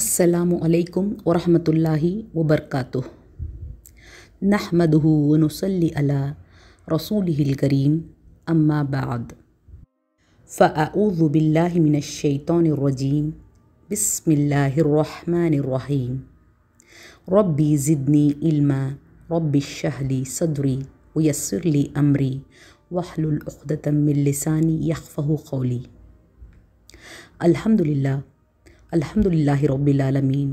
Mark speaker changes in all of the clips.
Speaker 1: السلام عليكم ورحمة الله وبركاته نحمده ونصلي على رسوله الكريم أما بعد فأعوذ بالله من الشيطان الرجيم بسم الله الرحمن الرحيم ربي زدني علما ربي اشرح لي صدري ويسر لي أمري واحلل عقدة من لساني يخفه قولي الحمد لله अल्हम्दुलिल्लाहि रब्बिल आलमीन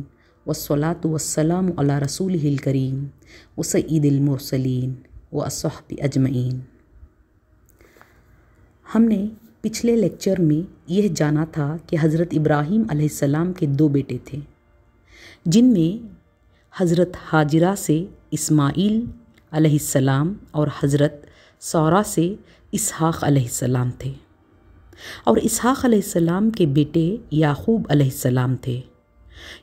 Speaker 1: वसलात वसलाम अला रसूल करीम व सईदिल मुरसलीन व असहब अजमैन हमने पिछले लेक्चर में यह जाना था कि हज़रत इब्राहिम अलैहिस्सलाम के दो बेटे थे जिनमें हज़रत हाजरा से इस्माइल अलैहिस्सलाम और हज़रत सौरा से इसहाक़ अलैहिस्सलाम थे और इसहाक़ के बेटे याकूब अलैहिस्सलाम थे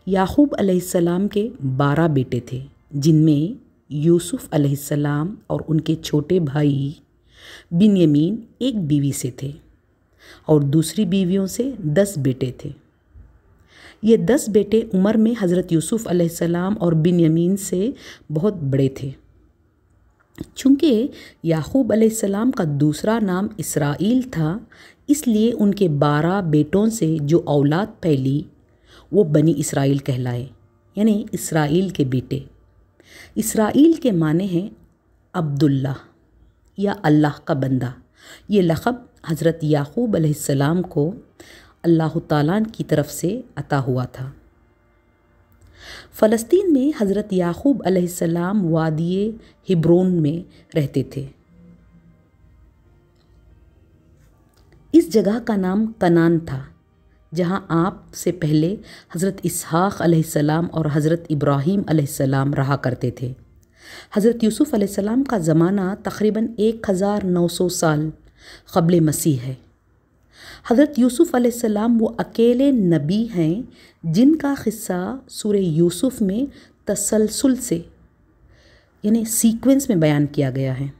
Speaker 1: याकूब अलैहिस्सलाम के बारह बेटे थे जिनमें यूसुफ़ अलैहिस्सलाम और उनके छोटे भाई बिनयमीन एक बीवी से थे और दूसरी बीवियों से दस बेटे थे ये दस बेटे उम्र में हज़रत यूसुफ़ अलैहिस्सलाम और बिनयमीन से बहुत बड़े थे चूँकि याकूब अलैहिस्सलाम का दूसरा नाम इसराइल था इसलिए उनके बारह बेटों से जो औलाद फैली वो बनी इसराइल कहलाए यानी इसराइल के बेटे इसराइल के माने हैं अब्दुल्ला या अल्लाह का बंदा ये लखब हज़रत याकूब अलैहिस्सलाम को अल्लाह ताला की तरफ से अता हुआ था फ़लस्तीन में हज़रत याकूब अलैहिस्सलाम वादिय हिब्रोन में रहते थे इस जगह का नाम कनान था जहाँ आप से पहले हज़रत इसहाक़ और हज़रत इब्राहीम अलैहिस्सलाम रहा करते थे हज़रत यूसुफ़ अलैहिस्सलाम का ज़माना तकरीबन एक हज़ार नौ सौ साल कबल मसीह है हज़रत यूसुफ़ अलैहिस्सलाम वो अकेले नबी हैं जिनका ख़िस्सा सूर यूसुफ़ में तसलसल से यानी सीक्वेंस में बयान किया गया है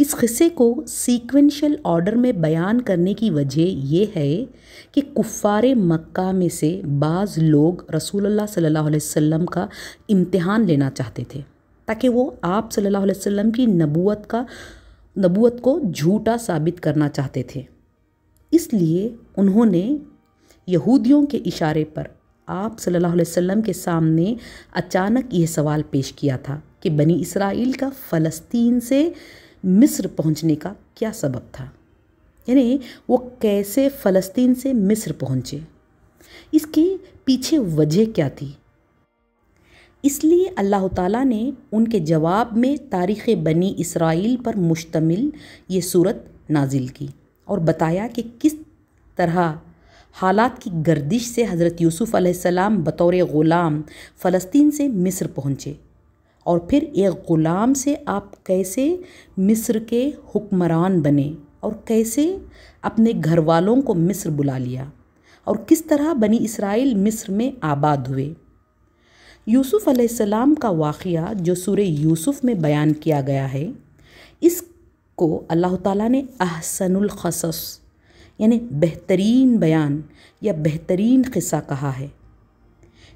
Speaker 1: इस क़स्से को सीक्वेंशियल ऑर्डर में बयान करने की वजह यह है कि कुफ़ार मक्का में से बाज़ लोग रसूलुल्लाह सल्लल्लाहु अलैहि वसल्लम का इम्तिहान लेना चाहते थे ताकि वो आप सल्लल्लाहु अलैहि वसल्लम की नबूत का नबूत को झूठा साबित करना चाहते थे इसलिए उन्होंने यहूदियों के इशारे पर आप सल्लल्लाहु अलैहि वसल्लम के सामने अचानक यह सवाल पेश किया था कि बनी इसराइल का फ़लस्तीन से मिस्र पहुंचने का क्या सबब था यानी वो कैसे फ़लस्तीन से मिस्र पहुंचे इसके पीछे वजह क्या थी इसलिए अल्लाह ताला ने उनके जवाब में तारीख़ बनी इसराइल पर मुश्तमिल ये सूरत नाजिल की और बताया कि किस तरह हालात की गर्दिश से हज़रत यूसुफ़ सलाम बतौर ग़ुलाम फ़लस्तीन से मिस्र पहुँचे और फिर एक ग़ुलाम से आप कैसे मिस्र के हुक्मरान बने और कैसे अपने घर वालों को मिस्र बुला लिया और किस तरह बनी इसराइल मिस्र में आबाद हुए यूसुफ़ अलैहिस्सलाम का वाक़ जो सूर्य यूसुफ़ में बयान किया गया है इसको अल्लाह ताला ने अहसनुल खसस यानी बेहतरीन बयान या बेहतरीन किस्सा कहा है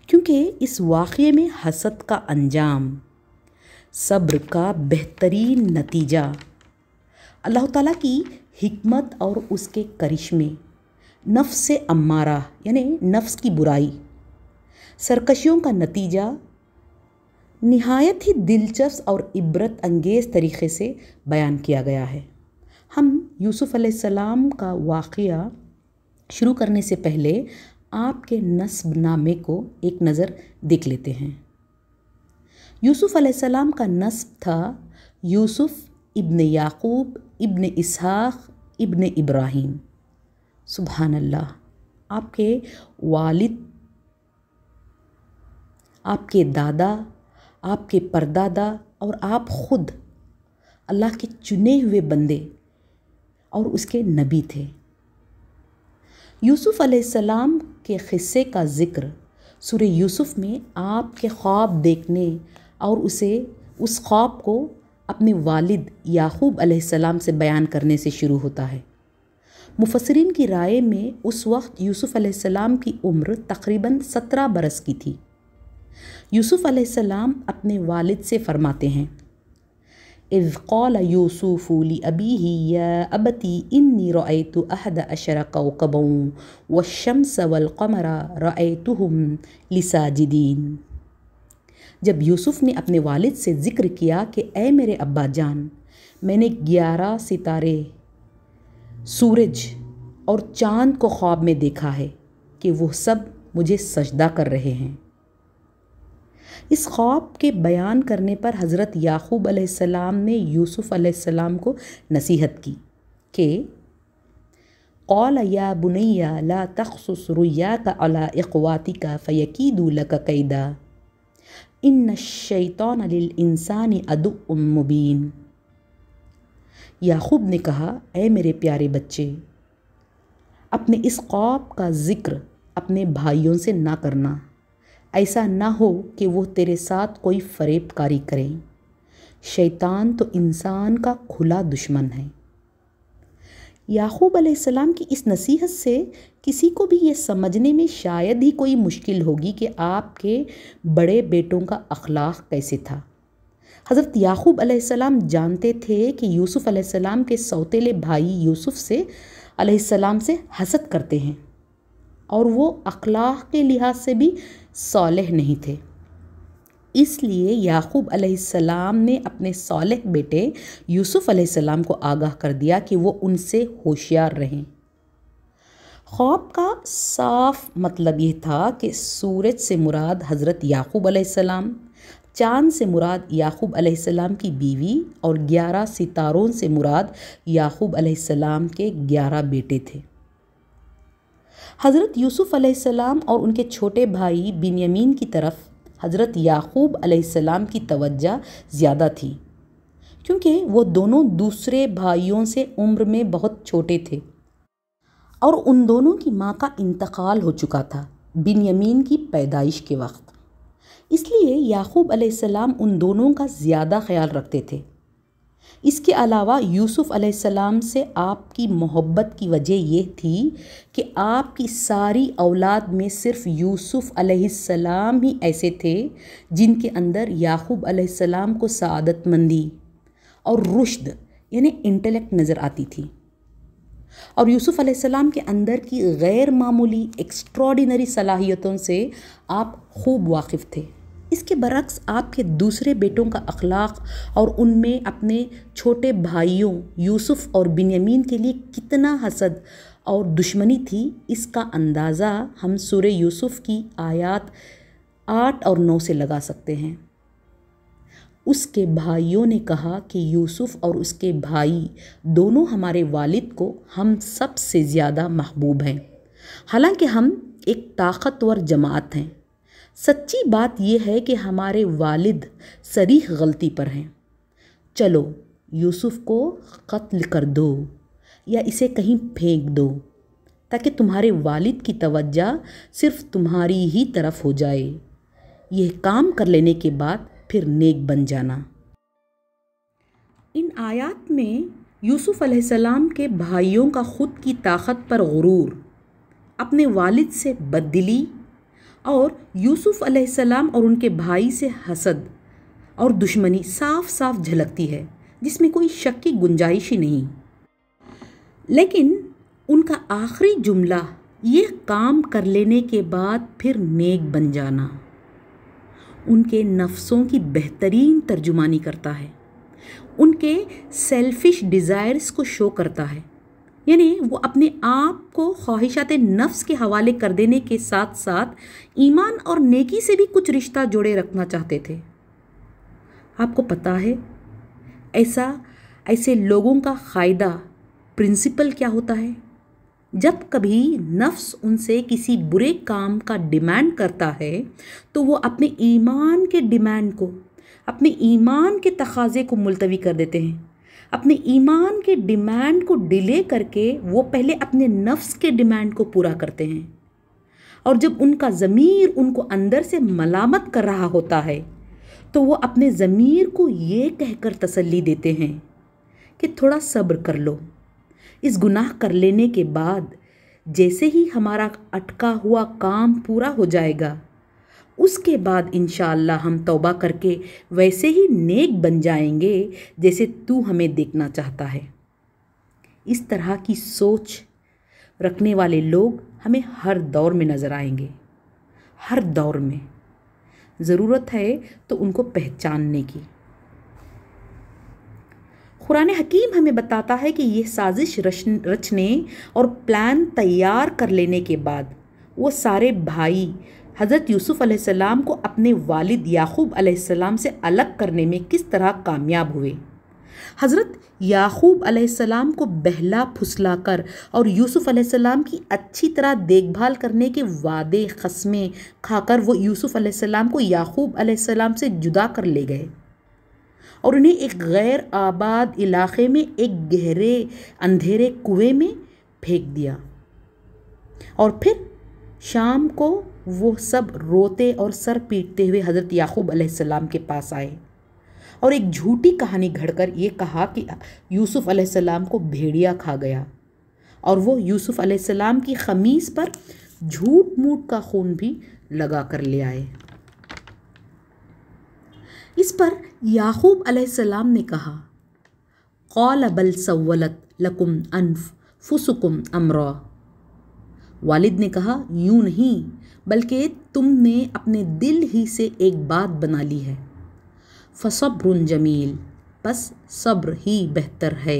Speaker 1: क्योंकि इस वाक़े में हसद का अंजाम सब्र का बेहतरीन नतीजा अल्लाह ताला की हमत और उसके करिश्मे नफ्स से अम्मारा यानि नफ्स की बुराई सरकशियों का नतीजा नहायत ही दिलचस्प और इबरत अंगेज़ तरीके से बयान किया गया है हम यूसुफ़ अलैहिस्सलाम का वाक़ शुरू करने से पहले आपके नस्ब नामे को एक नज़र देख लेते हैं यूसुफ़ अलैहिस्सलाम का नस्ब था यूसुफ़ इब्न याकूब इब्न इसहाक़ इब्न इब्राहिम सुबहान अल्लाह आपके वालिद आपके दादा आपके परदादा और आप ख़ुद अल्लाह के चुने हुए बंदे और उसके नबी थे यूसुफ़ अलैहिस्सलाम के क़स्से का ज़िक्र सूर्य यूसुफ़ में आपके ख्वाब देखने और उसे उस ख्वाब को अपने वालिद याकूब अलैहिस्सलाम से बयान करने से शुरू होता है मुफसरिन की राय में उस वक्त यूसुफ़ अलैहिस्सलाम की उम्र तकरीबन सत्रह बरस की थी यूसुफ़ अलैहिस्सलाम अपने वालिद से फरमाते हैं इज़ कौल यूसुफ़ ली अबी ही या अबती इन्नी रअतु अहद अशर कौकबों व शम्स वलकमरा रअतुहम लिसाजिदीन जब यूसुफ ने अपने वालिद से ज़िक्र किया कि ए मेरे अब्बा जान मैंने ग्यारह सितारे सूरज और चांद को ख्वाब में देखा है कि वह सब मुझे सजदा कर रहे हैं इस ख्वाब के बयान करने पर हज़रत याकूब अलैहिस्सलाम ने यूसुफ अलैहिस्सलाम को नसीहत की कि कौल या बुनैया ला तखसुस रुया का अला अखवाती का फ़यकीदू कैदा इन शैतान इंसान अदुमुबीन याकूब ने कहा ए मेरे प्यारे बच्चे अपने इस ख्वाब का ज़िक्र अपने भाइयों से ना करना ऐसा ना हो कि वो तेरे साथ कोई फरेबकारी करें शैतान तो इंसान का खुला दुश्मन है याकूब अलैहिस्सलाम की इस नसीहत से किसी को भी ये समझने में शायद ही कोई मुश्किल होगी कि आपके बड़े बेटों का अखलाक कैसे था हज़रत याकूब अलैहिस्सलाम जानते थे कि यूसुफ़ अलैहिस्सलाम के सौतेले भाई यूसुफ से अलैहिस्सलाम से हसद करते हैं और वो अखलाक के लिहाज से भी सालह नहीं थे इसलिए याकूब अलैहिस्सलाम ने अपने सालह बेटे यूसुफ़ अलैहिस्सलाम को आगाह कर दिया कि वो उनसे होशियार रहें ख्वाब का साफ मतलब ये था कि सूरज से मुराद हज़रत याकूब अलैहिस्सलाम चांद से मुराद याकूब अलैहिस्सलाम की बीवी और ग्यारह सितारों से मुराद याकूब अलैहिस्सलाम के ग्यारह बेटे थे हज़रत यूसुफ़ अलैहिस्सलाम और उनके छोटे भाई बिनयमीन की तरफ हज़रत याकूब अलैहिस्सलाम की तवज्जा ज़्यादा थी क्योंकि वो दोनों दूसरे भाइयों से उम्र में बहुत छोटे थे और उन दोनों की माँ का इंतकाल हो चुका था बिनयमीन की पैदाइश के वक्त इसलिए याकूब अलैहिस्सलाम उन दोनों का ज़्यादा ख्याल रखते थे इसके अलावा यूसुफ़ अलैहिस्सलाम से आपकी मोहब्बत की वजह यह थी कि आपकी सारी औलाद में सिर्फ यूसुफ़ अलैहिस्सलाम ही ऐसे थे जिनके अंदर याकूब अलैहिस्सलाम को सदतमंदी और रुश्द यानी इंटेलेक्ट नज़र आती थी और यूसुफ़ अलैहिस्सलाम के अंदर की गैर मामूली एक्स्ट्रॉडिनरी सलाहियतों से आप खूब वाकिफ़ थे इसके बरक्स आपके दूसरे बेटों का अखलाक और उनमें अपने छोटे भाइयों यूसुफ और बिनयमीन के लिए कितना हसद और दुश्मनी थी इसका अंदाज़ा हम सूर्य यूसुफ की आयात आठ और नौ से लगा सकते हैं उसके भाइयों ने कहा कि यूसुफ और उसके भाई दोनों हमारे वालिद को हम सबसे ज़्यादा महबूब हैं हालांकि हम एक ताकतवर जमात हैं सच्ची बात यह है कि हमारे वालिद सरीह गलती पर हैं चलो यूसुफ को कत्ल कर दो या इसे कहीं फेंक दो ताकि तुम्हारे वालिद की तवज्जा सिर्फ तुम्हारी ही तरफ हो जाए यह काम कर लेने के बाद फिर नेक बन जाना इन आयात में यूसुफ अलैहिस्सलाम के भाइयों का ख़ुद की ताकत पर गुरूर अपने वालिद से बददिली और यूसुफ़ अलैहिस्सलाम और उनके भाई से हसद और दुश्मनी साफ साफ झलकती है जिसमें कोई शक की गुंजाइश ही नहीं लेकिन उनका आखिरी जुमला ये काम कर लेने के बाद फिर नेक बन जाना उनके नफ्सों की बेहतरीन तर्जुमानी करता है उनके सेल्फिश डिज़ायर्स को शो करता है यानी वो अपने आप को ख्वाहिशात नफ्स के हवाले कर देने के साथ साथ ईमान और नेकी से भी कुछ रिश्ता जोड़े रखना चाहते थे आपको पता है ऐसा ऐसे लोगों का फ़ायदा प्रिंसिपल क्या होता है जब कभी नफ्स उनसे किसी बुरे काम का डिमांड करता है तो वो अपने ईमान के डिमांड को अपने ईमान के तकाजे को मुलतवी कर देते हैं अपने ईमान के डिमांड को डिले करके वो पहले अपने नफ्स के डिमांड को पूरा करते हैं और जब उनका ज़मीर उनको अंदर से मलामत कर रहा होता है तो वो अपने ज़मीर को ये कहकर तसल्ली देते हैं कि थोड़ा सब्र कर लो इस गुनाह कर लेने के बाद जैसे ही हमारा अटका हुआ काम पूरा हो जाएगा उसके बाद इन हम तौबा करके वैसे ही नेक बन जाएंगे जैसे तू हमें देखना चाहता है इस तरह की सोच रखने वाले लोग हमें हर दौर में नज़र आएंगे हर दौर में ज़रूरत है तो उनको पहचानने की कुरान हकीम हमें बताता है कि ये साजिश रचने और प्लान तैयार कर लेने के बाद वो सारे भाई हज़रत यूसुफ़ अलैहिस्सलाम को अपने वालिद याकूब आसमाम से अलग करने में किस तरह कामयाब हुए हज़रत याकूब आसमाम को बहला फुसला कर और यूसुफ़ आसमाम की अच्छी तरह देखभाल करने के वादे खसमें खाकर वो यूसुफ़ आसमाम को याकूब आसमाम से जुदा कर ले गए और उन्हें एक गैर आबाद इलाके में एक गहरे अंधेरे कुएं में फेंक दिया और फिर शाम को वो सब रोते और सर पीटते हुए हज़रत याकूब अलैहिस्सलाम के पास आए और एक झूठी कहानी घड़कर ये कहा कि यूसुफ़ अलैहिस्सलाम को भेड़िया खा गया और वो यूसुफ़ अलैहिस्सलाम की खमीज़ पर झूठ मूठ का खून भी लगा कर ले आए इस पर याकूब अलैहिस्सलाम ने कहा कौल बल सवलत लकुम अनफ फुसकुम अमरा वालिद ने कहा यूं नहीं बल्कि तुमने अपने दिल ही से एक बात बना ली है फ़सब्र जमील बस सब्र ही बेहतर है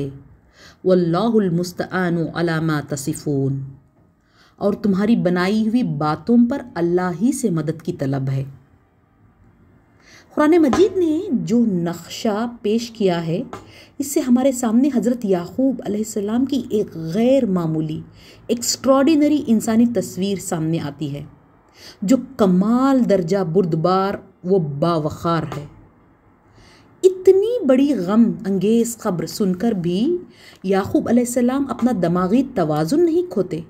Speaker 1: वल्लामस्तान अलामा तसिफ़ून और तुम्हारी बनाई हुई बातों पर अल्लाह ही से मदद की तलब है कुरान मजीद ने जो नक्शा पेश किया है इससे हमारे सामने हज़रत याकूब अलैहिस्सलाम की एक गैर मामूली एक्स्ट्रॉडिनरी इंसानी तस्वीर सामने आती है जो कमाल दर्जा बुर्दबार वो बावखार है इतनी बड़ी गम अंगेज़ खबर सुनकर भी याकूब अलैहिस्सलाम अपना दिमागी तोज़ुन नहीं खोते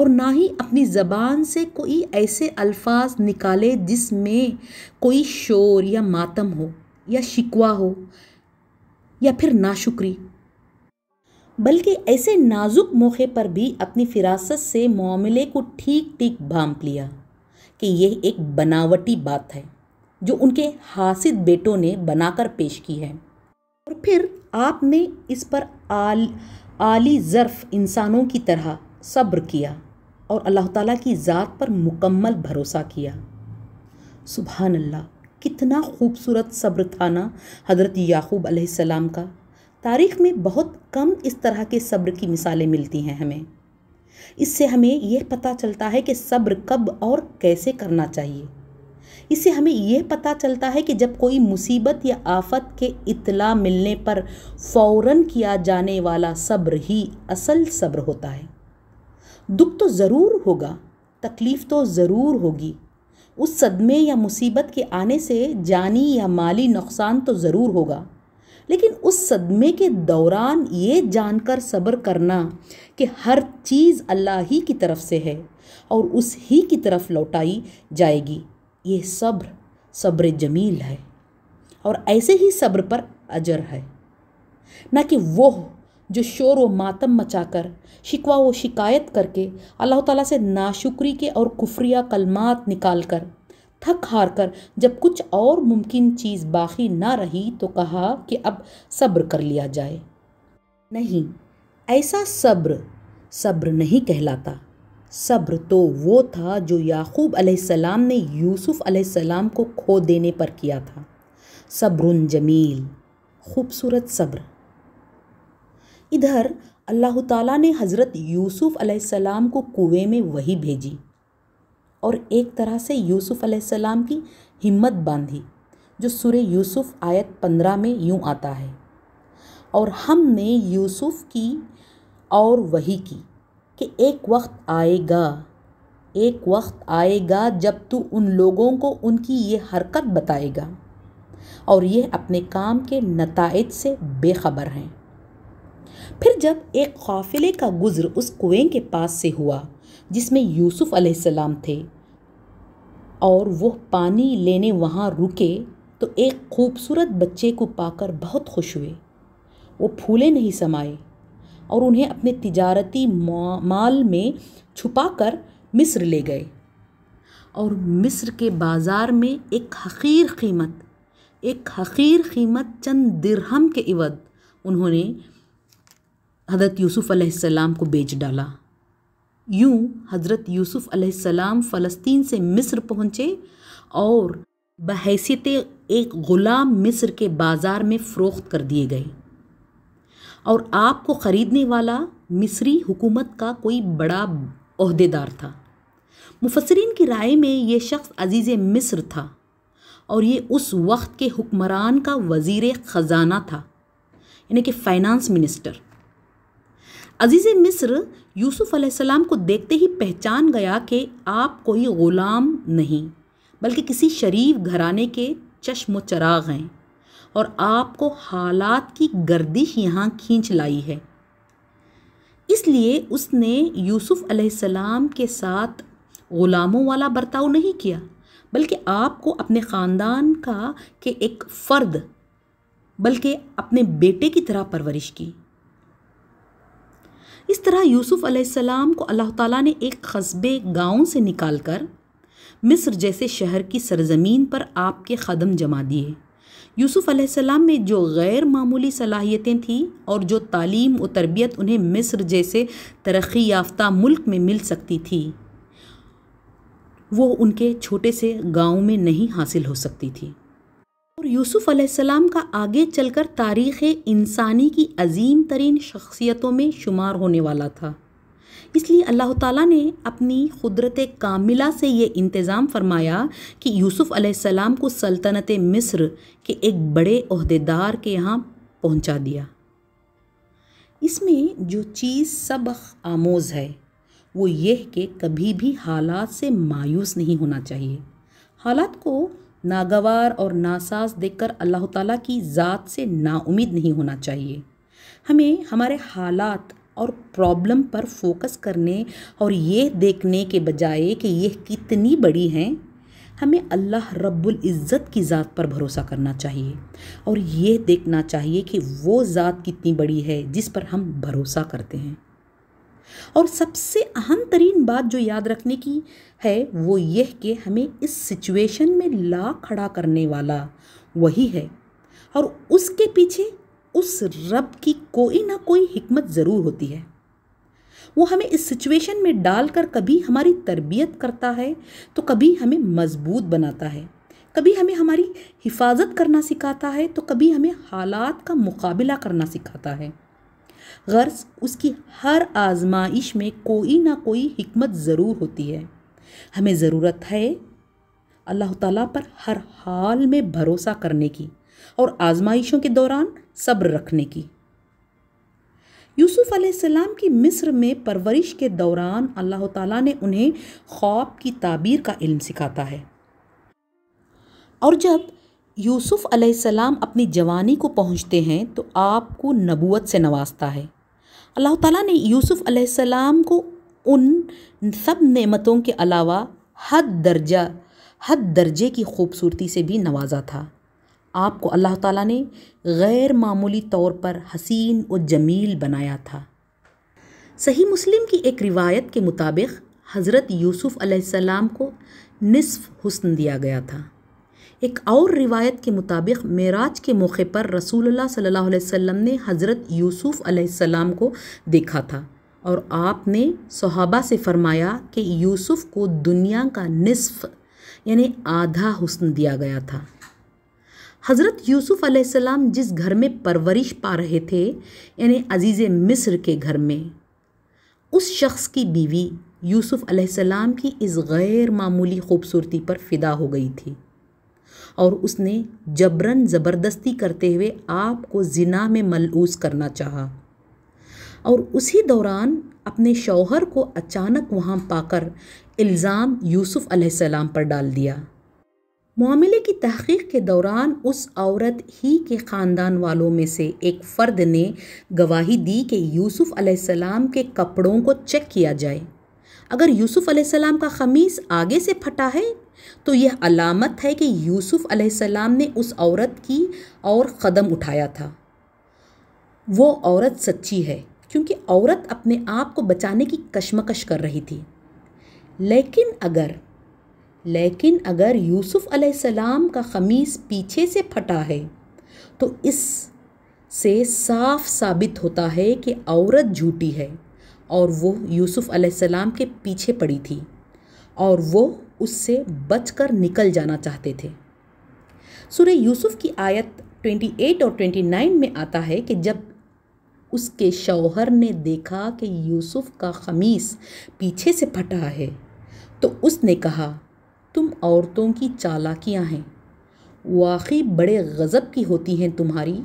Speaker 1: और ना ही अपनी ज़बान से कोई ऐसे अल्फाज निकाले जिसमें कोई शोर या मातम हो या शिकवा हो या फिर नाशुक्री बल्कि ऐसे नाजुक मौके पर भी अपनी फिरासत से मामले को ठीक ठीक भांप लिया कि यह एक बनावटी बात है जो उनके हासिद बेटों ने बनाकर पेश की है और फिर आपने इस पर आल आली ज़र्फ़ इंसानों की तरह सब्र किया और अल्लाह ताला की ज़ात पर मुकम्मल भरोसा किया सुबहान अल्लाह कितना खूबसूरत सब्र था ना हज़रत याकूब अलैहिस्सलाम का तारीख़ में बहुत कम इस तरह के सब्र की मिसालें मिलती हैं हमें इससे हमें यह पता चलता है कि सब्र कब और कैसे करना चाहिए इससे हमें यह पता चलता है कि जब कोई मुसीबत या आफत के इतला मिलने पर फौरन किया जाने वाला सब्र ही असल सब्र होता है दुख तो ज़रूर होगा तकलीफ़ तो ज़रूर होगी उस सदमे या मुसीबत के आने से जानी या माली नुकसान तो ज़रूर होगा लेकिन उस सदमे के दौरान ये जानकर सब्र करना कि हर चीज़ अल्लाह ही की तरफ से है और उस ही की तरफ लौटाई जाएगी ये सब्र सब्र जमील है और ऐसे ही सब्र पर अजर है ना कि वो जो शोर व मातम मचाकर शिकवा व शिकायत करके अल्लाह ताला से नाशुक्री के और कुफ़्रिया कलमात निकाल कर थक हार कर जब कुछ और मुमकिन चीज़ बाकी ना रही तो कहा कि अब सब्र कर लिया जाए नहीं ऐसा सब्र सब्र नहीं कहलाता सब्र तो वो था जो याकूब अलैहिस्सलाम ने यूसुफ अलैहिस्सलाम को खो देने पर किया था सब्रुन जमील खूबसूरत सब्र इधर अल्लाह ताला ने हज़रत यूसुफ अलैहिस्सलाम को कुएं में वही भेजी और एक तरह से यूसुफ अलैहिस्सलाम की हिम्मत बांधी जो सुर यूसुफ आयत पंद्रह में यूँ आता है और हमने यूसुफ की और वही की कि एक वक्त आएगा एक वक्त आएगा जब तू उन लोगों को उनकी ये हरकत बताएगा और ये अपने काम के नतज से बेखबर हैं फिर जब एक काफिले का गुज़र उस कुएं के पास से हुआ जिसमें यूसुफ अलैहिस्सलाम थे और वह पानी लेने वहाँ रुके तो एक खूबसूरत बच्चे को पाकर बहुत खुश हुए वो फूले नहीं समाए और उन्हें अपने तिजारती माल में छुपाकर मिस्र ले गए और मिस्र के बाज़ार में एक हकीर कीमत एक हकीर कीमत चंद दिरहम के इवद उन्होंने हज़रत यूसुफ़ अलैहिस्सलाम को बेच डाला यूँ हज़रत यूसुफ़ अलैहिस्सलाम फ़लस्तीन से मिस्र पहुँचे और बहैसियत एक ग़ुलाम मिस्र के बाज़ार में फ़रोख्त कर दिए गए और आपको ख़रीदने वाला मिस्री हुकूमत का कोई बड़ा अहदेदार था मुफसरीन की राय में ये शख्स अजीज़ मिस्र था और ये उस वक्त के हुक्मरान का वज़ी ख़जाना था यानी कि फ़ाइनेंस मिनिस्टर अजीज़ मिस्र यूसुफ़ सलाम को देखते ही पहचान गया कि आप कोई ग़ुलाम नहीं बल्कि किसी शरीफ घराने के चश्म चराग हैं और आपको हालात की गर्दिश यहाँ खींच लाई है इसलिए उसने यूसुफ अलैहिस्सलाम के साथ ग़ुलामों वाला बर्ताव नहीं किया बल्कि आपको अपने ख़ानदान का के एक फ़र्द बल्कि अपने बेटे की तरह परवरिश की इस तरह यूसुफ अलैहिस्सलाम को अल्लाह ताला ने एक कस्बे गांव से निकालकर मिस्र जैसे शहर की सरजमीन पर आपके कदम जमा दिए यूसुफ़ अलैहिस्सलाम में जो गैर मामूली सलाहियतें थीं और जो तालीम व तरबियत उन्हें मिस्र जैसे तरक्की याफ्ता मुल्क में मिल सकती थी वो उनके छोटे से गांव में नहीं हासिल हो सकती थी और यूसुफ़ अलैहिस्सलाम का आगे चलकर तारीख़ इंसानी की अजीम तरीन शख्सियतों में शुमार होने वाला था इसलिए अल्लाह ताला ने अपनी क़ुदरत कामिला से ये इंतज़ाम फरमाया कि यूसुफ़ अलैहिस्सलाम को सल्तनत मिस्र के एक बड़े अहदेदार के यहाँ पहुँचा दिया इसमें जो चीज़ सबक आमोज़ है वो यह कि कभी भी हालात से मायूस नहीं होना चाहिए हालात को नागवार और नासाज देखकर अल्लाह ताला की ज़ात से नाउमीद नहीं होना चाहिए हमें हमारे हालात और प्रॉब्लम पर फोकस करने और ये देखने के बजाय कि यह कितनी बड़ी हैं हमें अल्लाह रब्बुल इज़्ज़त की ज़ात पर भरोसा करना चाहिए और ये देखना चाहिए कि वो ज़ात कितनी बड़ी है जिस पर हम भरोसा करते हैं और सबसे अहम तरीन बात जो याद रखने की है वो यह कि हमें इस सिचुएशन में ला खड़ा करने वाला वही है और उसके पीछे उस रब की कोई ना कोई हिकमत ज़रूर होती है वो हमें इस सिचुएशन में डालकर कभी हमारी तरबियत करता है तो कभी हमें मजबूत बनाता है कभी हमें हमारी हिफाजत करना सिखाता है तो कभी हमें हालात का मुकाबला करना सिखाता है गर्ज उसकी हर आजमाइश में कोई ना कोई हिकमत ज़रूर होती है हमें ज़रूरत है अल्लाह ताला पर हर हाल में भरोसा करने की और आजमाइशों के दौरान सब्र रखने की यूसुफ अलैहिस्सलाम की मिस्र में परवरिश के दौरान अल्लाह ताला ने उन्हें ख्वाब की ताबीर का इल्म सिखाता है और जब यूसुफ अलैहिस्सलाम अपनी जवानी को पहुँचते हैं तो आपको नबूत से नवाजता है अल्लाह ताला ने यूसुफ अलैहिस्सलाम को उन सब नेमतों के अलावा हद दर्जा हद दर्जे की खूबसूरती से भी नवाजा था आपको अल्लाह ताला ने गैर मामूली तौर पर हसीन और जमील बनाया था सही मुस्लिम की एक रिवायत के मुताबिक हज़रत यूसुफ़ अलैहिस्सलाम को निसफ़ हुस्न दिया गया था एक और रिवायत के मुताबिक मेराज के मौके पर रसूलुल्लाह सल्लल्लाहु अलैहि वसल्लम ने हज़रत यूसुफ़ अलैहिस्सलाम को देखा था और आपने सहाबा से फरमाया कि यूसुफ़ को दुनिया का निसफ़ यानी आधा हुस्न दिया गया था हज़रत यूसुफ़ अलैहिस्सलाम जिस घर में परवरिश पा रहे थे यानी अजीज़ मिस्र के घर में उस शख्स की बीवी यूसुफ़ अलैहिस्सलाम की इस गैर मामूली खूबसूरती पर फ़िदा हो गई थी और उसने जबरन ज़बरदस्ती करते हुए आपको जिना में मलूस करना चाहा और उसी दौरान अपने शौहर को अचानक वहाँ पाकर इल्ज़ाम यूसुफ़ अलैहिस्सलाम पर डाल दिया मामले की तहकीक के दौरान उस औरत ही के ख़ानदान वालों में से एक फ़र्द ने गवाही दी कि यूसुफ़ अलैहिस्सलाम के कपड़ों को चेक किया जाए अगर यूसुफ़ अलैहिस्सलाम का ख़मीस आगे से फटा है तो यह अलामत है कि यूसुफ़ अलैहिस्सलाम ने उस औरत की और क़दम उठाया था वो औरत सच्ची है क्योंकि औरत अपने आप को बचाने की कशमकश कर रही थी लेकिन अगर लेकिन अगर यूसुफ़ अलैहिस्सलाम का ख़मीस पीछे से फटा है तो इस से साफ साबित होता है कि औरत झूठी है और वो यूसुफ़ अलैहिस्सलाम के पीछे पड़ी थी और वो उससे बचकर निकल जाना चाहते थे सूर्य यूसुफ की आयत 28 और 29 में आता है कि जब उसके शौहर ने देखा कि यूसुफ का खमीस पीछे से फटा है तो उसने कहा तुम औरतों की चालाकियाँ हैं वाकई बड़े गज़ब की होती हैं तुम्हारी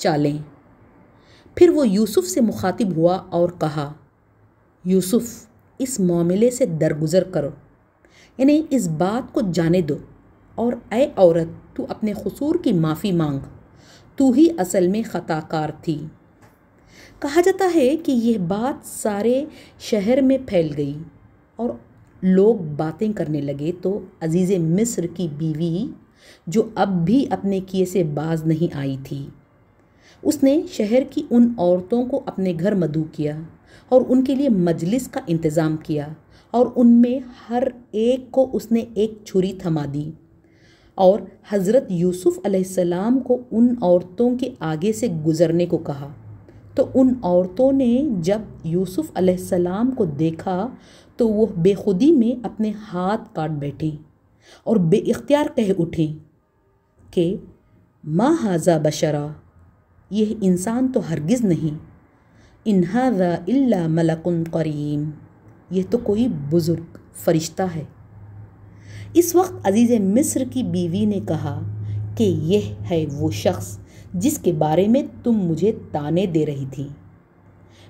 Speaker 1: चालें फिर वो यूसुफ़ से मुखातिब हुआ और कहा यूसुफ़ इस मामले से दरगुजर करो यानी इस बात को जाने दो और ए औरत तू अपने कसूर की माफ़ी मांग तू ही असल में ख़ताकार थी कहा जाता है कि यह बात सारे शहर में फैल गई और लोग बातें करने लगे तो अजीज़ मिस्र की बीवी जो अब भी अपने किए से बाज नहीं आई थी उसने शहर की उन औरतों को अपने घर मधु किया और उनके लिए मजलिस का इंतज़ाम किया और उनमें हर एक को उसने एक छुरी थमा दी और हज़रत यूसुफ़ अलैहिस्सलाम को उन औरतों के आगे से गुज़रने को कहा तो उन औरतों ने जब यूसुफ़ अलैहिस्सलाम को देखा तो वह बेखुदी में अपने हाथ काट बैठें और बेख्तियार कह उठें कि माँ हाजा बशरा यह इंसान तो हरगिज़ नहीं इन्हाजा इल्ला मलकुन करीम यह तो कोई बुज़ुर्ग फरिश्ता है इस वक्त अजीज़ मिस्र की बीवी ने कहा कि यह है वो शख्स जिसके बारे में तुम मुझे ताने दे रही थी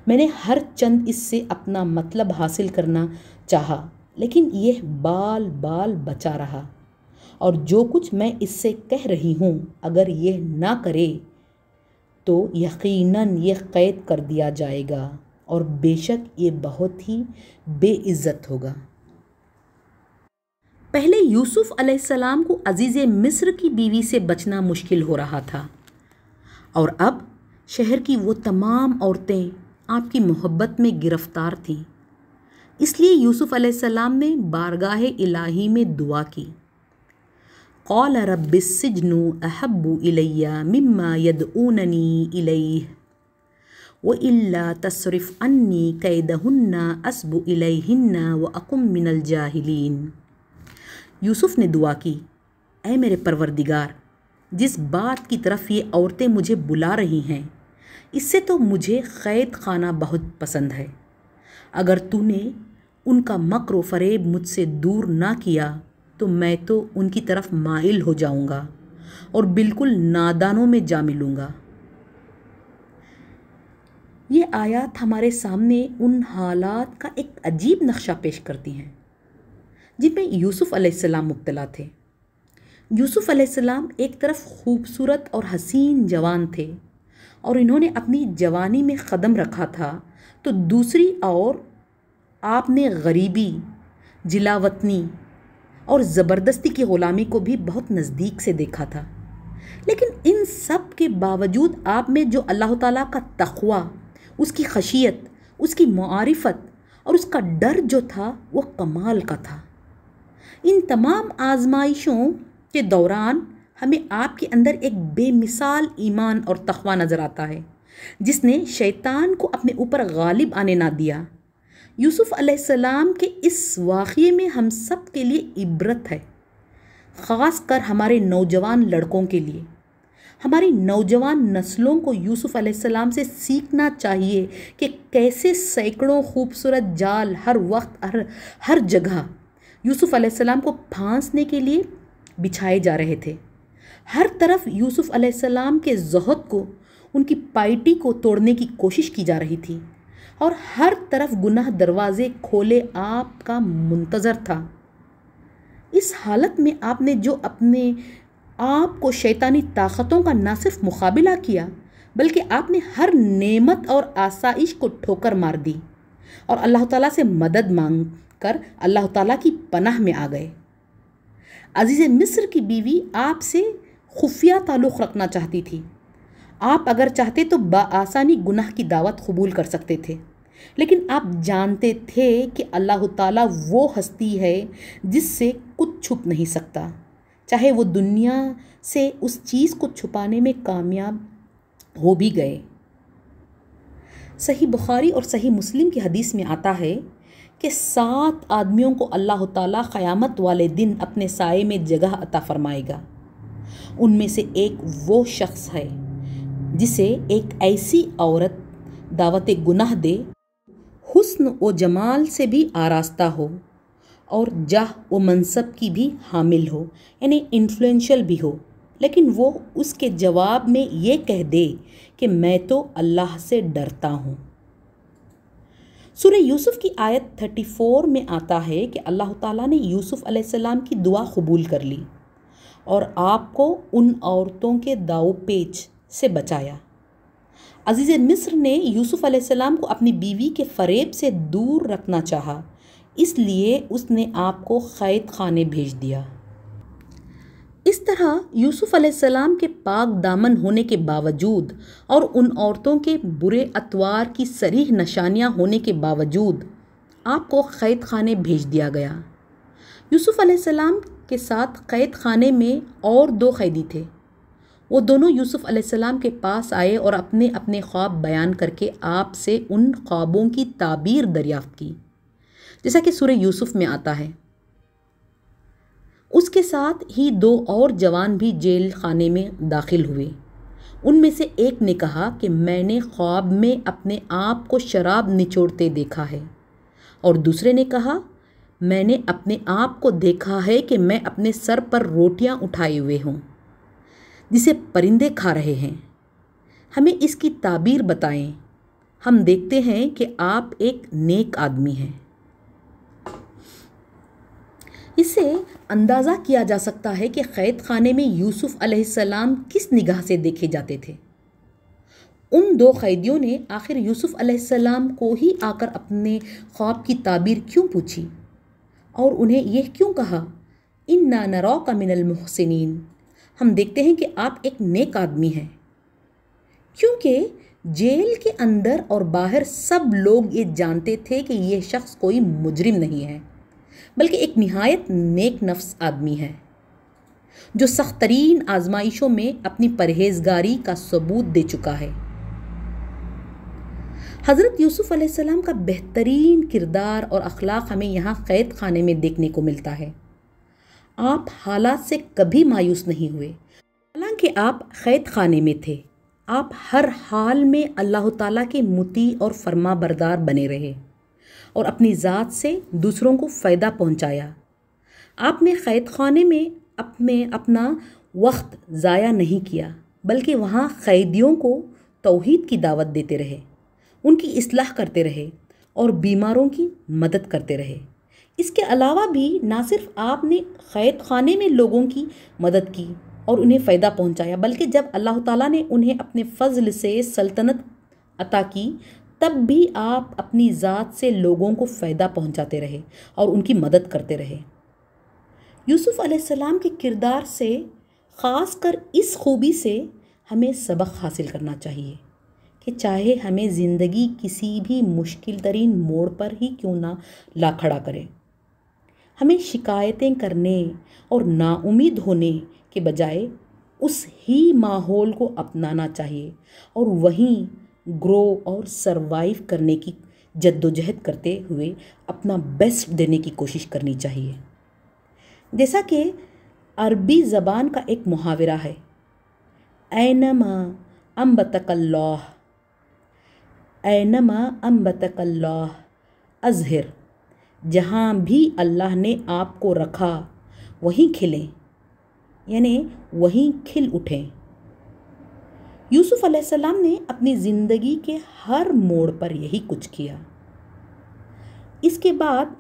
Speaker 1: मैंने हर चंद इससे अपना मतलब हासिल करना चाहा लेकिन यह बाल बाल बचा रहा और जो कुछ मैं इससे कह रही हूँ अगर यह ना करे तो यकीनन यह कैद कर दिया जाएगा और बेशक ये बहुत ही बेइज्जत होगा पहले यूसुफ अलैहिस्सलाम को अजीज़ मिस्र की बीवी से बचना मुश्किल हो रहा था और अब शहर की वो तमाम औरतें आपकी मोहब्बत में गिरफ्तार थी इसलिए यूसुफ़ अलैहिस्सलाम ने बारगाह इलाही में दुआ की कौल रबिसजनु अहबू इलैया मिम्मा ऊननी इलै व इल्ला तसरफ़ अन्नी कैदहन्ना असबु हन्ना व अकुम मिनल जाहिलीन यूसुफ़ ने दुआ की ए मेरे परवरदिगार जिस बात की तरफ ये औरतें मुझे बुला रही हैं इससे तो मुझे क़ैद खाना बहुत पसंद है अगर तूने उनका मकर फरेब मुझसे दूर ना किया तो मैं तो उनकी तरफ माइल हो जाऊंगा और बिल्कुल नादानों में जा मिलूँगा ये आयात हमारे सामने उन हालात का एक अजीब नक्शा पेश करती हैं जिनमें यूसुफ़ अलैहिस्सलाम मुब्तला थे यूसुफ़ अलैहिस्सलाम एक तरफ खूबसूरत और हसीन जवान थे और इन्होंने अपनी जवानी में क़दम रखा था तो दूसरी और आपने गरीबी जिलावतनी और ज़बरदस्ती की ग़ुलामी को भी बहुत नज़दीक से देखा था लेकिन इन सब के बावजूद आप में जो अल्लाह ताला का तखवा उसकी खशियत उसकी मारफत और उसका डर जो था वो कमाल का था इन तमाम आजमाइशों के दौरान हमें आपके अंदर एक बेमिसाल ईमान और तखवा नज़र आता है जिसने शैतान को अपने ऊपर गालिब आने ना दिया यूसुफ अलैहिस्सलाम के इस वाक़े में हम सब के लिए इबरत है ख़ास कर हमारे नौजवान लड़कों के लिए हमारी नौजवान नस्लों को यूसुफ अलैहिस्सलाम से सीखना चाहिए कि कैसे सैकड़ों खूबसूरत जाल हर वक्त हर हर जगह यूसुफ अलैहिस्सलाम को फांसने के लिए बिछाए जा रहे थे हर तरफ यूसुफ अलैहिस्सलाम के जहद को उनकी पाइटी को तोड़ने की कोशिश की जा रही थी और हर तरफ गुनाह दरवाजे खोले आप का मुंतज़र था इस हालत में आपने जो अपने आप को शैतानी ताकतों का ना सिर्फ मुकाबला किया बल्कि आपने हर नेमत और आसाइश को ठोकर मार दी और अल्लाह ताला से मदद मांग कर अल्लाह ताला की पनाह में आ गए अजीज़ मिस्र की बीवी आपसे खुफिया ताल्लुक़ रखना चाहती थी आप अगर चाहते तो बसानी गुनाह की दावत कबूल कर सकते थे लेकिन आप जानते थे कि अल्लाह ताला वो हस्ती है जिससे कुछ छुप नहीं सकता चाहे वो दुनिया से उस चीज़ को छुपाने में कामयाब हो भी गए सही बुखारी और सही मुस्लिम की हदीस में आता है कि सात आदमियों को अल्लाह ताला क़यामत वाले दिन अपने साय में जगह अता फ़रमाएगा उनमें से एक वो शख्स है जिसे एक ऐसी औरत दावत गुनाह दे हुस्न व जमाल से भी आरास्ता हो और जाह व मनसब की भी हामिल हो यानी इन्फ्लुएंशियल भी हो लेकिन वो उसके जवाब में ये कह दे कि मैं तो अल्लाह से डरता हूँ सूर्य यूसुफ की आयत 34 में आता है कि अल्लाह ताला ने यूसुफ़ अलैहिस्सलाम की दुआ कबूल कर ली और आपको उन औरतों के दाव पेच से बचाया अजीज़ मिस्र ने यूसुफ़ सलाम को अपनी बीवी के फरेब से दूर रखना चाहा इसलिए उसने आपको क़ैद खाने भेज दिया इस तरह यूसुफ़ अलैहिस्सलाम के पाक दामन होने के बावजूद और उन औरतों के बुरे अतवार की सरीह नशानियाँ होने के बावजूद आपको क़ैद खाने भेज दिया गया यूसुफ़ अलैहिस्सलाम के साथ कैद खाने में और दो कैदी थे वो दोनों यूसुफ़ अलैहिस्सलाम के पास आए और अपने अपने ख्वाब बयान करके आपसे उन ख्वाबों की ताबीर दरियाफ्त की जैसा कि सूर्य यूसुफ़ में आता है उसके साथ ही दो और जवान भी जेल खाने में दाखिल हुए उनमें से एक ने कहा कि मैंने ख्वाब में अपने आप को शराब निचोड़ते देखा है और दूसरे ने कहा मैंने अपने आप को देखा है कि मैं अपने सर पर रोटियां उठाए हुए हूं जिसे परिंदे खा रहे हैं हमें इसकी ताबीर बताएं हम देखते हैं कि आप एक नेक आदमी हैं इससे अंदाज़ा किया जा सकता है कि क़ैद खाने में यूसुफ़ अलैहिस्सलाम किस निगाह से देखे जाते थे उन दो क़ैदियों ने आखिर यूसुफ़ अलैहिस्सलाम को ही आकर अपने ख्वाब की ताबीर क्यों पूछी और उन्हें यह क्यों कहा इन ना नरौ का मिनल मुहसिन हम देखते हैं कि आप एक नेक आदमी हैं क्योंकि जेल के अंदर और बाहर सब लोग ये जानते थे कि यह शख्स कोई मुजरिम नहीं है बल्कि एक नहायत नेक नफ्स आदमी है जो सख्तरीन आजमाइशों में अपनी परहेजगारी का सबूत दे चुका है हज़रत यूसुफ़ का बेहतरीन किरदार और अखलाक हमें यहाँ क़ैद खाने में देखने को मिलता है आप हालात से कभी मायूस नहीं हुए हालांकि आप क़ैद खाने में थे आप हर हाल में अल्लाह ताला के मुती और फरमा बरदार बने रहे और अपनी ज़ात से दूसरों को फ़ायदा पहुँचाया आपने क़ैद खाने में अपने अपना वक्त ज़ाया नहीं किया बल्कि वहाँ क़ैदियों को तोहद की दावत देते रहे उनकी इसलाह करते रहे और बीमारों की मदद करते रहे इसके अलावा भी ना सिर्फ आपने खैत खाने में लोगों की मदद की और उन्हें फ़ायदा पहुंचाया बल्कि जब अल्लाह ताला ने उन्हें अपने फ़ज़ल से सल्तनत अता की तब भी आप अपनी ज़ात से लोगों को फ़ायदा पहुंचाते रहे और उनकी मदद करते रहे यूसुफ़ अलैहिस्सलाम के किरदार से ख़ास कर इस खूबी से हमें सबक हासिल करना चाहिए कि चाहे हमें ज़िंदगी किसी भी मुश्किल तरीन मोड़ पर ही क्यों ना ला खड़ा करे हमें शिकायतें करने और नाउमीद होने के बजाय उस ही माहौल को अपनाना चाहिए और वहीं ग्रो और सरवाइव करने की जद्दोजहद करते हुए अपना बेस्ट देने की कोशिश करनी चाहिए जैसा कि अरबी ज़बान का एक मुहावरा है ऐनमा अम्बतकल्लौह ऐनमा अम्बतकल्लाह अजहर जहाँ भी अल्लाह ने आपको रखा वहीं खिलें यानी वहीं खिल उठें यूसुफ सलाम ने अपनी ज़िंदगी के हर मोड़ पर यही कुछ किया इसके बाद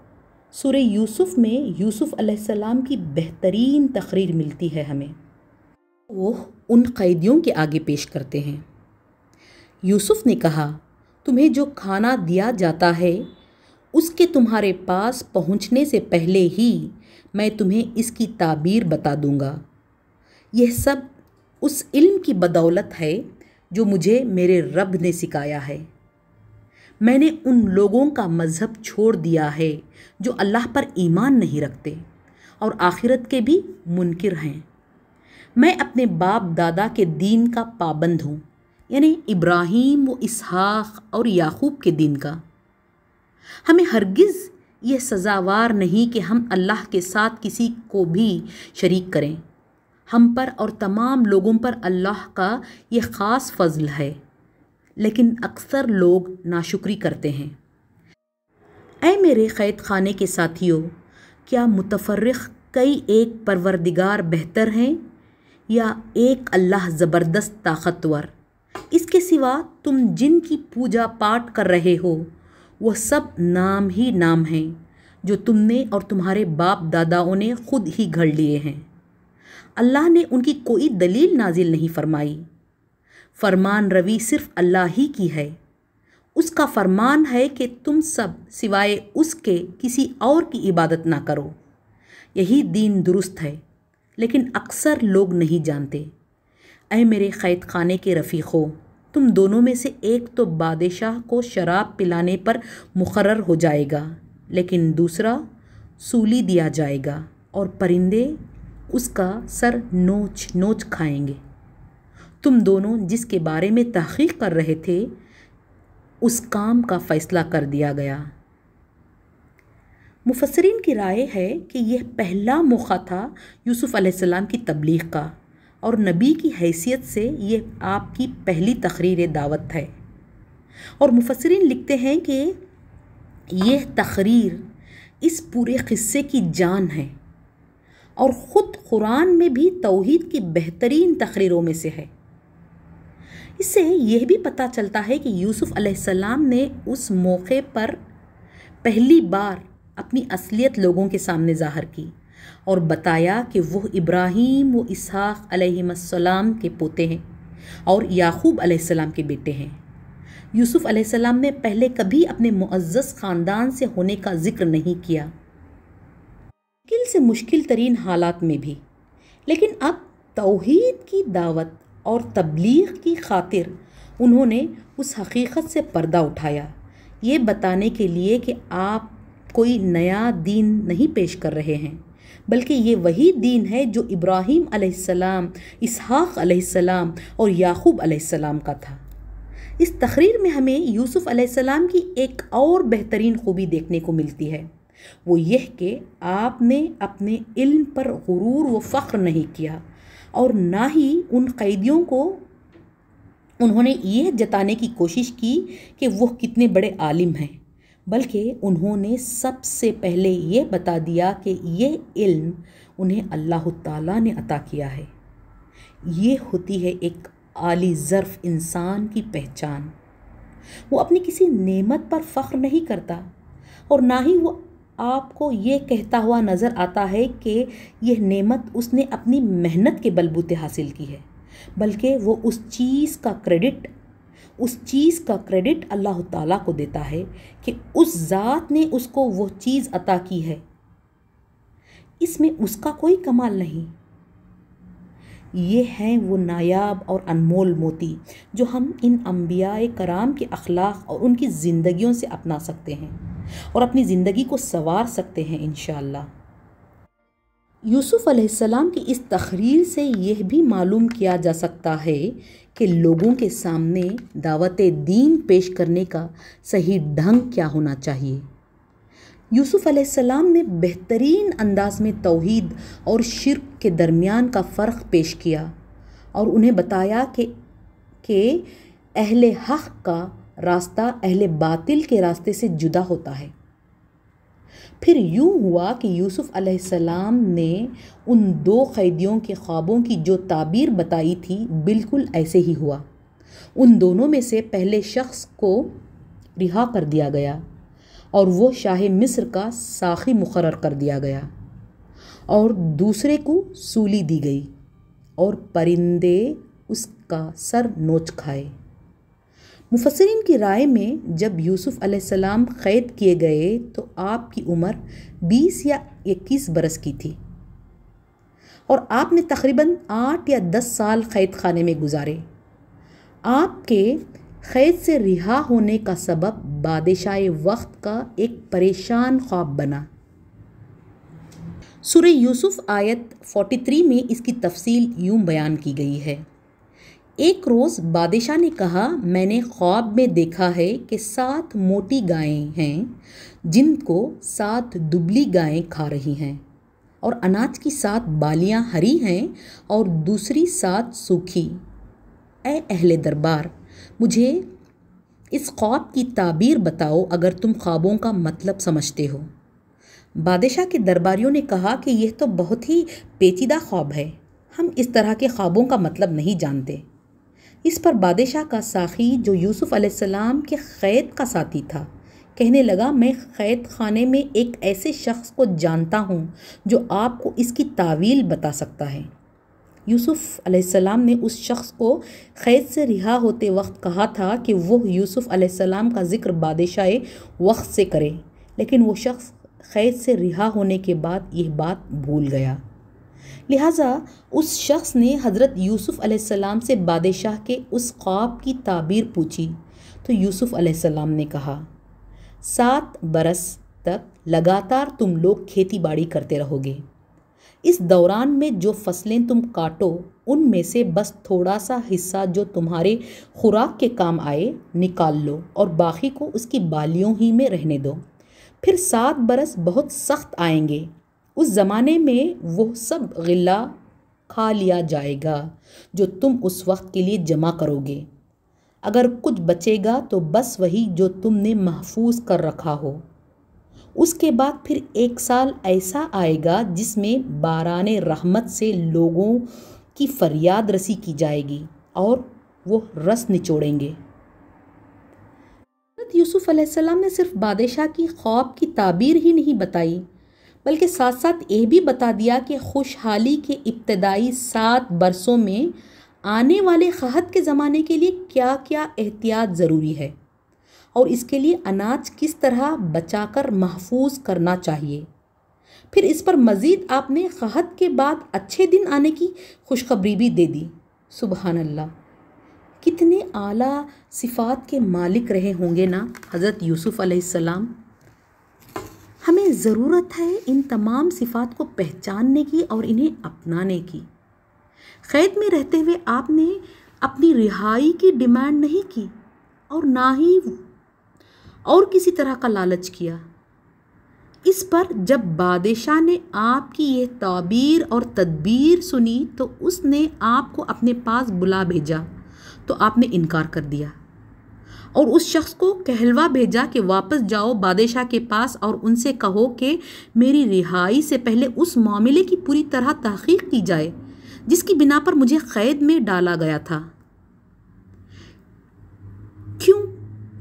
Speaker 1: सूर्य यूसुफ में यूसुफ सलाम की बेहतरीन तकरीर मिलती है हमें वो उन कैदियों के आगे पेश करते हैं यूसुफ ने कहा तुम्हें जो खाना दिया जाता है उसके तुम्हारे पास पहुंचने से पहले ही मैं तुम्हें इसकी ताबीर बता दूंगा यह सब उस इल्म की बदौलत है जो मुझे मेरे रब ने सिखाया है मैंने उन लोगों का मज़हब छोड़ दिया है जो अल्लाह पर ईमान नहीं रखते और आखिरत के भी मुनकर हैं मैं अपने बाप दादा के दीन का पाबंद हूँ यानी इब्राहिम व इसहाक और याकूब के दिन का हमें हरगिज़ यह सज़ावार नहीं कि हम अल्लाह के साथ किसी को भी शरीक करें हम पर और तमाम लोगों पर अल्लाह का ये ख़ास फ़ज़ल है लेकिन अक्सर लोग नाशुक्री करते हैं ऐ मेरे क़ैद खाने के साथियों क्या मुतफरक़ कई एक परवरदिगार बेहतर हैं या एक अल्लाह ज़बरदस्त ताकतवर इसके सिवा तुम जिनकी पूजा पाठ कर रहे हो वह सब नाम ही नाम हैं जो तुमने और तुम्हारे बाप दादाओं ने खुद ही घड़ लिए हैं अल्लाह ने उनकी कोई दलील नाजिल नहीं फरमाई फरमान रवि सिर्फ अल्लाह ही की है उसका फरमान है कि तुम सब सिवाय उसके किसी और की इबादत ना करो यही दीन दुरुस्त है लेकिन अक्सर लोग नहीं जानते अय मेरे क़ैद खाने के रफ़ीक़ो तुम दोनों में से एक तो बादशाह को शराब पिलाने पर मुकर हो जाएगा लेकिन दूसरा सूली दिया जाएगा और परिंदे उसका सर नोच नोच खाएंगे तुम दोनों जिसके बारे में तहकीक कर रहे थे उस काम का फ़ैसला कर दिया गया मुफसरन की राय है कि यह पहला मौका था यूसुफ़ की तबलीग का और नबी की हैसियत से ये आपकी पहली तकरीर दावत है और मुफसरिन लिखते हैं कि यह तकरीर इस पूरे क़स्से की जान है और ख़ुद कुरान में भी तोहद की बेहतरीन तकरीरों में से है इससे यह भी पता चलता है कि यूसुफ़ अलैहिस्सलाम ने उस मौके पर पहली बार अपनी असलियत लोगों के सामने ज़ाहर की और बताया कि वह इब्राहीम व इसहाक़लम के पोते हैं और याकूब आसमाम के बेटे हैं यूसुफ़ आसमाम ने पहले कभी अपने मुआज़ ख़ानदान से होने का जिक्र नहीं किया मुश्किल से मुश्किल तरीन हालात में भी लेकिन अब तोहद की दावत और तबलीग की खातिर उन्होंने उस हकीकत से पर्दा उठाया ये बताने के लिए कि आप कोई नया दीन नहीं पेश कर रहे हैं बल्कि ये वही दीन है जो इब्राहीम अलैहिस्सलाम इसहाक़ अलैहिस्सलाम और याकूब अलैहिस्सलाम का था इस तकरीर में हमें यूसुफ़ अलैहिस्सलाम की एक और बेहतरीन खूबी देखने को मिलती है वो यह कि आपने अपने इल्म पर गुरूर व फ़ख्र नहीं किया और ना ही उन कैदियों को उन्होंने यह जताने की कोशिश की कि वह कितने बड़े आलिम हैं बल्कि उन्होंने सबसे पहले ये बता दिया कि ये इल्म उन्हें अल्लाह ताला ने अता किया है ये होती है एक आली ज़र्फ़ इंसान की पहचान वो अपनी किसी नेमत पर फ़ख्र नहीं करता और ना ही वो आपको ये कहता हुआ नज़र आता है कि यह नेमत उसने अपनी मेहनत के बलबूते हासिल की है बल्कि वो उस चीज़ का क्रेडिट उस चीज़ का क्रेडिट अल्लाह ताला को देता है कि उस ज़ात ने उसको वो चीज़ अता की है इसमें उसका कोई कमाल नहीं ये हैं वो नायाब और अनमोल मोती जो हम इन अम्बिया कराम के अखलाक और उनकी ज़िंदगियों से अपना सकते हैं और अपनी ज़िंदगी को संवार सकते हैं इन यूसुफ़ अलैहिस्सलाम की इस तकरीर से यह भी मालूम किया जा सकता है कि लोगों के सामने दावत दीन पेश करने का सही ढंग क्या होना चाहिए यूसुफ़ सलाम ने बेहतरीन अंदाज में तोहद और शिरक के दरमियान का फ़र्क पेश किया और उन्हें बताया कि के अहले हक़ का रास्ता अहल बातिल के रास्ते से जुदा होता है फिर यूँ हुआ कि यूसुफ़ अलैहिस्सलाम ने उन दो क़ैदियों के ख्वाबों की जो ताबीर बताई थी बिल्कुल ऐसे ही हुआ उन दोनों में से पहले शख्स को रिहा कर दिया गया और वो शाह मिस्र का साखी मुकर कर दिया गया और दूसरे को सूली दी गई और परिंदे उसका सर नोच खाए मुफसरिन की राय में जब यूसुफ़ अलैहिस्सलाम क़ैद किए गए तो आपकी उम्र 20 या 21 बरस की थी और आपने तकरीबन 8 या 10 साल क़ैद खाने में गुजारे आपके क़ैद से रिहा होने का सबब बादशाह वक्त का एक परेशान ख्वाब बना सुर यूसुफ़ आयत 43 में इसकी तफसील यूं बयान की गई है एक रोज़ बादशाह ने कहा मैंने ख्वाब में देखा है कि सात मोटी गायें हैं जिनको सात दुबली गायें खा रही हैं और अनाज की सात बालियां हरी हैं और दूसरी सात सूखी ए अहले दरबार मुझे इस ख्वाब की ताबीर बताओ अगर तुम ख्वाबों का मतलब समझते हो बादशाह के दरबारियों ने कहा कि यह तो बहुत ही पेचीदा ख्वाब है हम इस तरह के ख्वाबों का मतलब नहीं जानते इस पर बादशाह का साखी जो यूसुफ़ अलैहिस्सलाम के क़ैद का साथी था कहने लगा मैं क़ैद खाने में एक ऐसे शख्स को जानता हूँ जो आपको इसकी तावील बता सकता है यूसुफ़ अलैहिस्सलाम ने उस शख्स को क़ैद से रिहा होते वक्त कहा था कि वह यूसुफ़ अलैहिस्सलाम का ज़िक्र बादशाह वक्त से करे लेकिन वो शख्स क़ैद से रिहा होने के बाद यह बात भूल गया लिहाजा उस शख्स ने हज़रत यूसुफ़ अलैहिस्सलाम से बादशाह के उस ख्वाब की ताबीर पूछी तो यूसुफ़ अलैहिस्सलाम ने कहा सात बरस तक लगातार तुम लोग खेती बाड़ी करते रहोगे इस दौरान में जो फसलें तुम काटो उनमें से बस थोड़ा सा हिस्सा जो तुम्हारे खुराक के काम आए निकाल लो और बाकी को उसकी बालियों ही में रहने दो फिर सात बरस बहुत सख्त आएंगे उस ज़माने में वह सब ग़िल्ला खा लिया जाएगा जो तुम उस वक्त के लिए जमा करोगे अगर कुछ बचेगा तो बस वही जो तुमने महफूज कर रखा हो उसके बाद फिर एक साल ऐसा आएगा जिसमें बारान रहमत से लोगों की फरियाद रसी की जाएगी और वो रस निचोड़ेंगे यूसुफ़ ने सिर्फ बादशाह की ख्वाब की ताबीर ही नहीं बताई बल्कि साथ साथ ये भी बता दिया कि खुशहाली के इब्तदाई सात बरसों में आने वाले खाहत के ज़माने के लिए क्या क्या एहतियात ज़रूरी है और इसके लिए अनाज किस तरह बचाकर महफूज करना चाहिए फिर इस पर मज़ीद आपने खाहत के बाद अच्छे दिन आने की खुशखबरी भी दे दी सुबहान अल्लाह कितने आला सिफात के मालिक रहे होंगे ना हज़रत यूसुफ़ अलैहिस्सलाम हमें ज़रूरत है इन तमाम सिफात को पहचानने की और इन्हें अपनाने की क़ैद में रहते हुए आपने अपनी रिहाई की डिमांड नहीं की और ना ही और किसी तरह का लालच किया इस पर जब बादशाह ने आपकी यह ताबीर और तदबीर सुनी तो उसने आपको अपने पास बुला भेजा तो आपने इनकार कर दिया और उस शख्स को कहलवा भेजा कि वापस जाओ बादशाह के पास और उनसे कहो कि मेरी रिहाई से पहले उस मामले की पूरी तरह तहकीक की जाए जिसकी बिना पर मुझे क़ैद में डाला गया था क्यों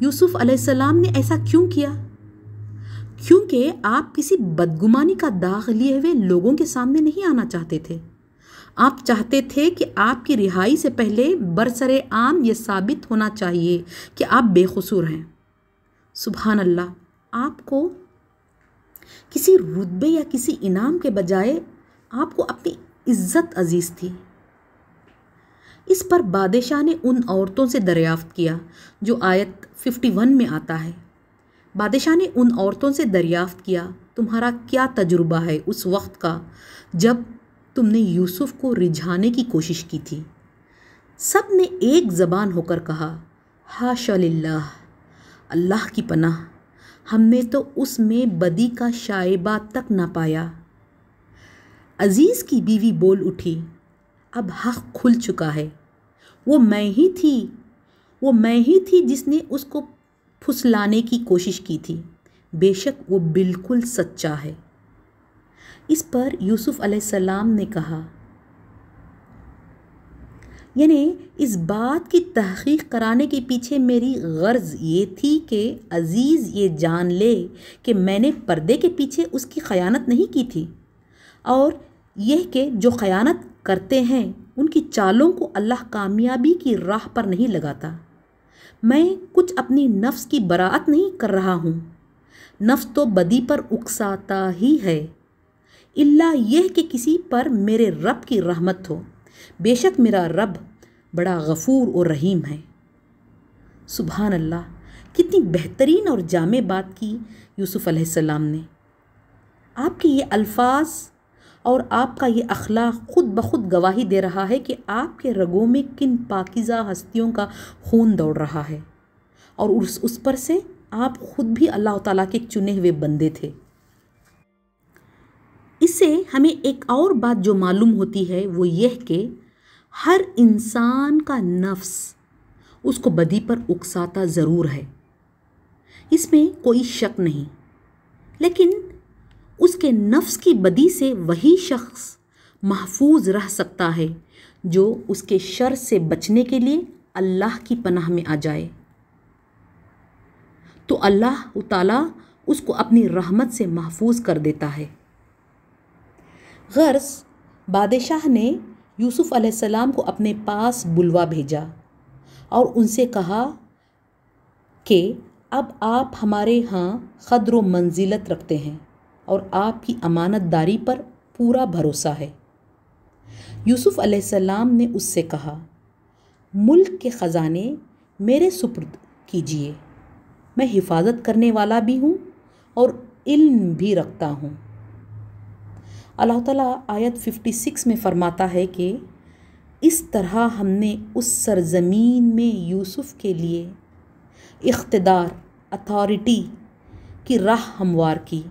Speaker 1: यूसुफ अलैहिस्सलाम ने ऐसा क्यों किया क्योंकि आप किसी बदगुमानी का दाग लिए हुए लोगों के सामने नहीं आना चाहते थे आप चाहते थे कि आपकी रिहाई से पहले बरसर आम ये साबित होना चाहिए कि आप बेकसूर हैं सुबहान अल्लाह आपको किसी रुतबे या किसी इनाम के बजाय आपको अपनी इज्जत अजीज़ थी इस पर बादशाह ने उन औरतों से दरियाफ़्त किया जो आयत 51 में आता है बादशाह ने उन औरतों से दरियाफ़्त किया तुम्हारा क्या तजुर्बा है उस वक्त का जब तुमने यूसुफ को रिझाने की कोशिश की थी सब ने एक ज़बान होकर कहा हाशल्लाह अल्लाह की पनाह हमने तो उसमें बदी का शाइबा तक ना पाया अज़ीज़ की बीवी बोल उठी अब हक खुल चुका है वो मैं ही थी वो मैं ही थी जिसने उसको फुसलाने की कोशिश की थी बेशक वो बिल्कुल सच्चा है इस पर यूसुफ अलैहिस्सलाम ने कहा यानी इस बात की तहकीक कराने के पीछे मेरी गर्ज ये थी कि अज़ीज़ ये जान ले कि मैंने पर्दे के पीछे उसकी ख़यानत नहीं की थी और यह कि जो ख़यानत करते हैं उनकी चालों को अल्लाह कामयाबी की राह पर नहीं लगाता मैं कुछ अपनी नफ्स की बरात नहीं कर रहा हूँ नफ्स तो बदी पर उकसाता ही है इल्ला यह कि किसी पर मेरे रब की रहमत हो बेशक मेरा रब बड़ा गफूर और रहीम है सुबहान अल्लाह कितनी बेहतरीन और जाम बात की यूसुफ़ अलैहिस्सलाम ने आपके ये अल्फाज और आपका ये अखलाक ख़ुद ब खुद गवाही दे रहा है कि आपके रगों में किन पाकिज़ा हस्तियों का खून दौड़ रहा है और उस उस पर से आप ख़ुद भी अल्लाह ताला के चुने हुए बंदे थे इससे हमें एक और बात जो मालूम होती है वो यह कि हर इंसान का नफ्स उसको बदी पर उकसाता ज़रूर है इसमें कोई शक नहीं लेकिन उसके नफ्स की बदी से वही शख्स महफूज रह सकता है जो उसके शर से बचने के लिए अल्लाह की पनाह में आ जाए तो अल्लाह ताला उसको अपनी रहमत से महफूज कर देता है गर्स बादशाह ने यूसुफ़ अलैहिस्सलाम को अपने पास बुलवा भेजा और उनसे कहा कि अब आप हमारे यहाँ ख़द्र मंजिलत रखते हैं और आपकी अमानतदारी पर पूरा भरोसा है यूसुफ़ अलैहिस्सलाम ने उससे कहा मुल्क के ख़जाने मेरे सुपुर्द कीजिए मैं हिफाजत करने वाला भी हूँ और इल्म भी रखता हूँ अल्लाह ताला आयत 56 में फ़रमाता है कि इस तरह हमने उस सरजमीन में यूसुफ़ के लिए इख्तदार अथॉरिटी की राह हमवार की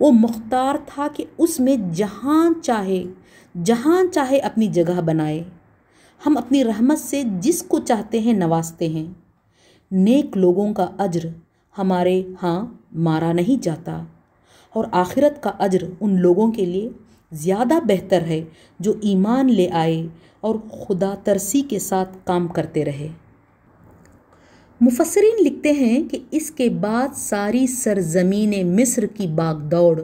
Speaker 1: वो मुख्तार था कि उसमें जहाँ चाहे जहाँ चाहे अपनी जगह बनाए हम अपनी रहमत से जिसको चाहते हैं नवाजते हैं नेक लोगों का अज्र हमारे हाँ मारा नहीं जाता और आखिरत का अजर उन लोगों के लिए ज़्यादा बेहतर है जो ईमान ले आए और खुदा तरसी के साथ काम करते रहे मुफसरीन लिखते हैं कि इसके बाद सारी सरजमीन मिस्र की बाग दौड़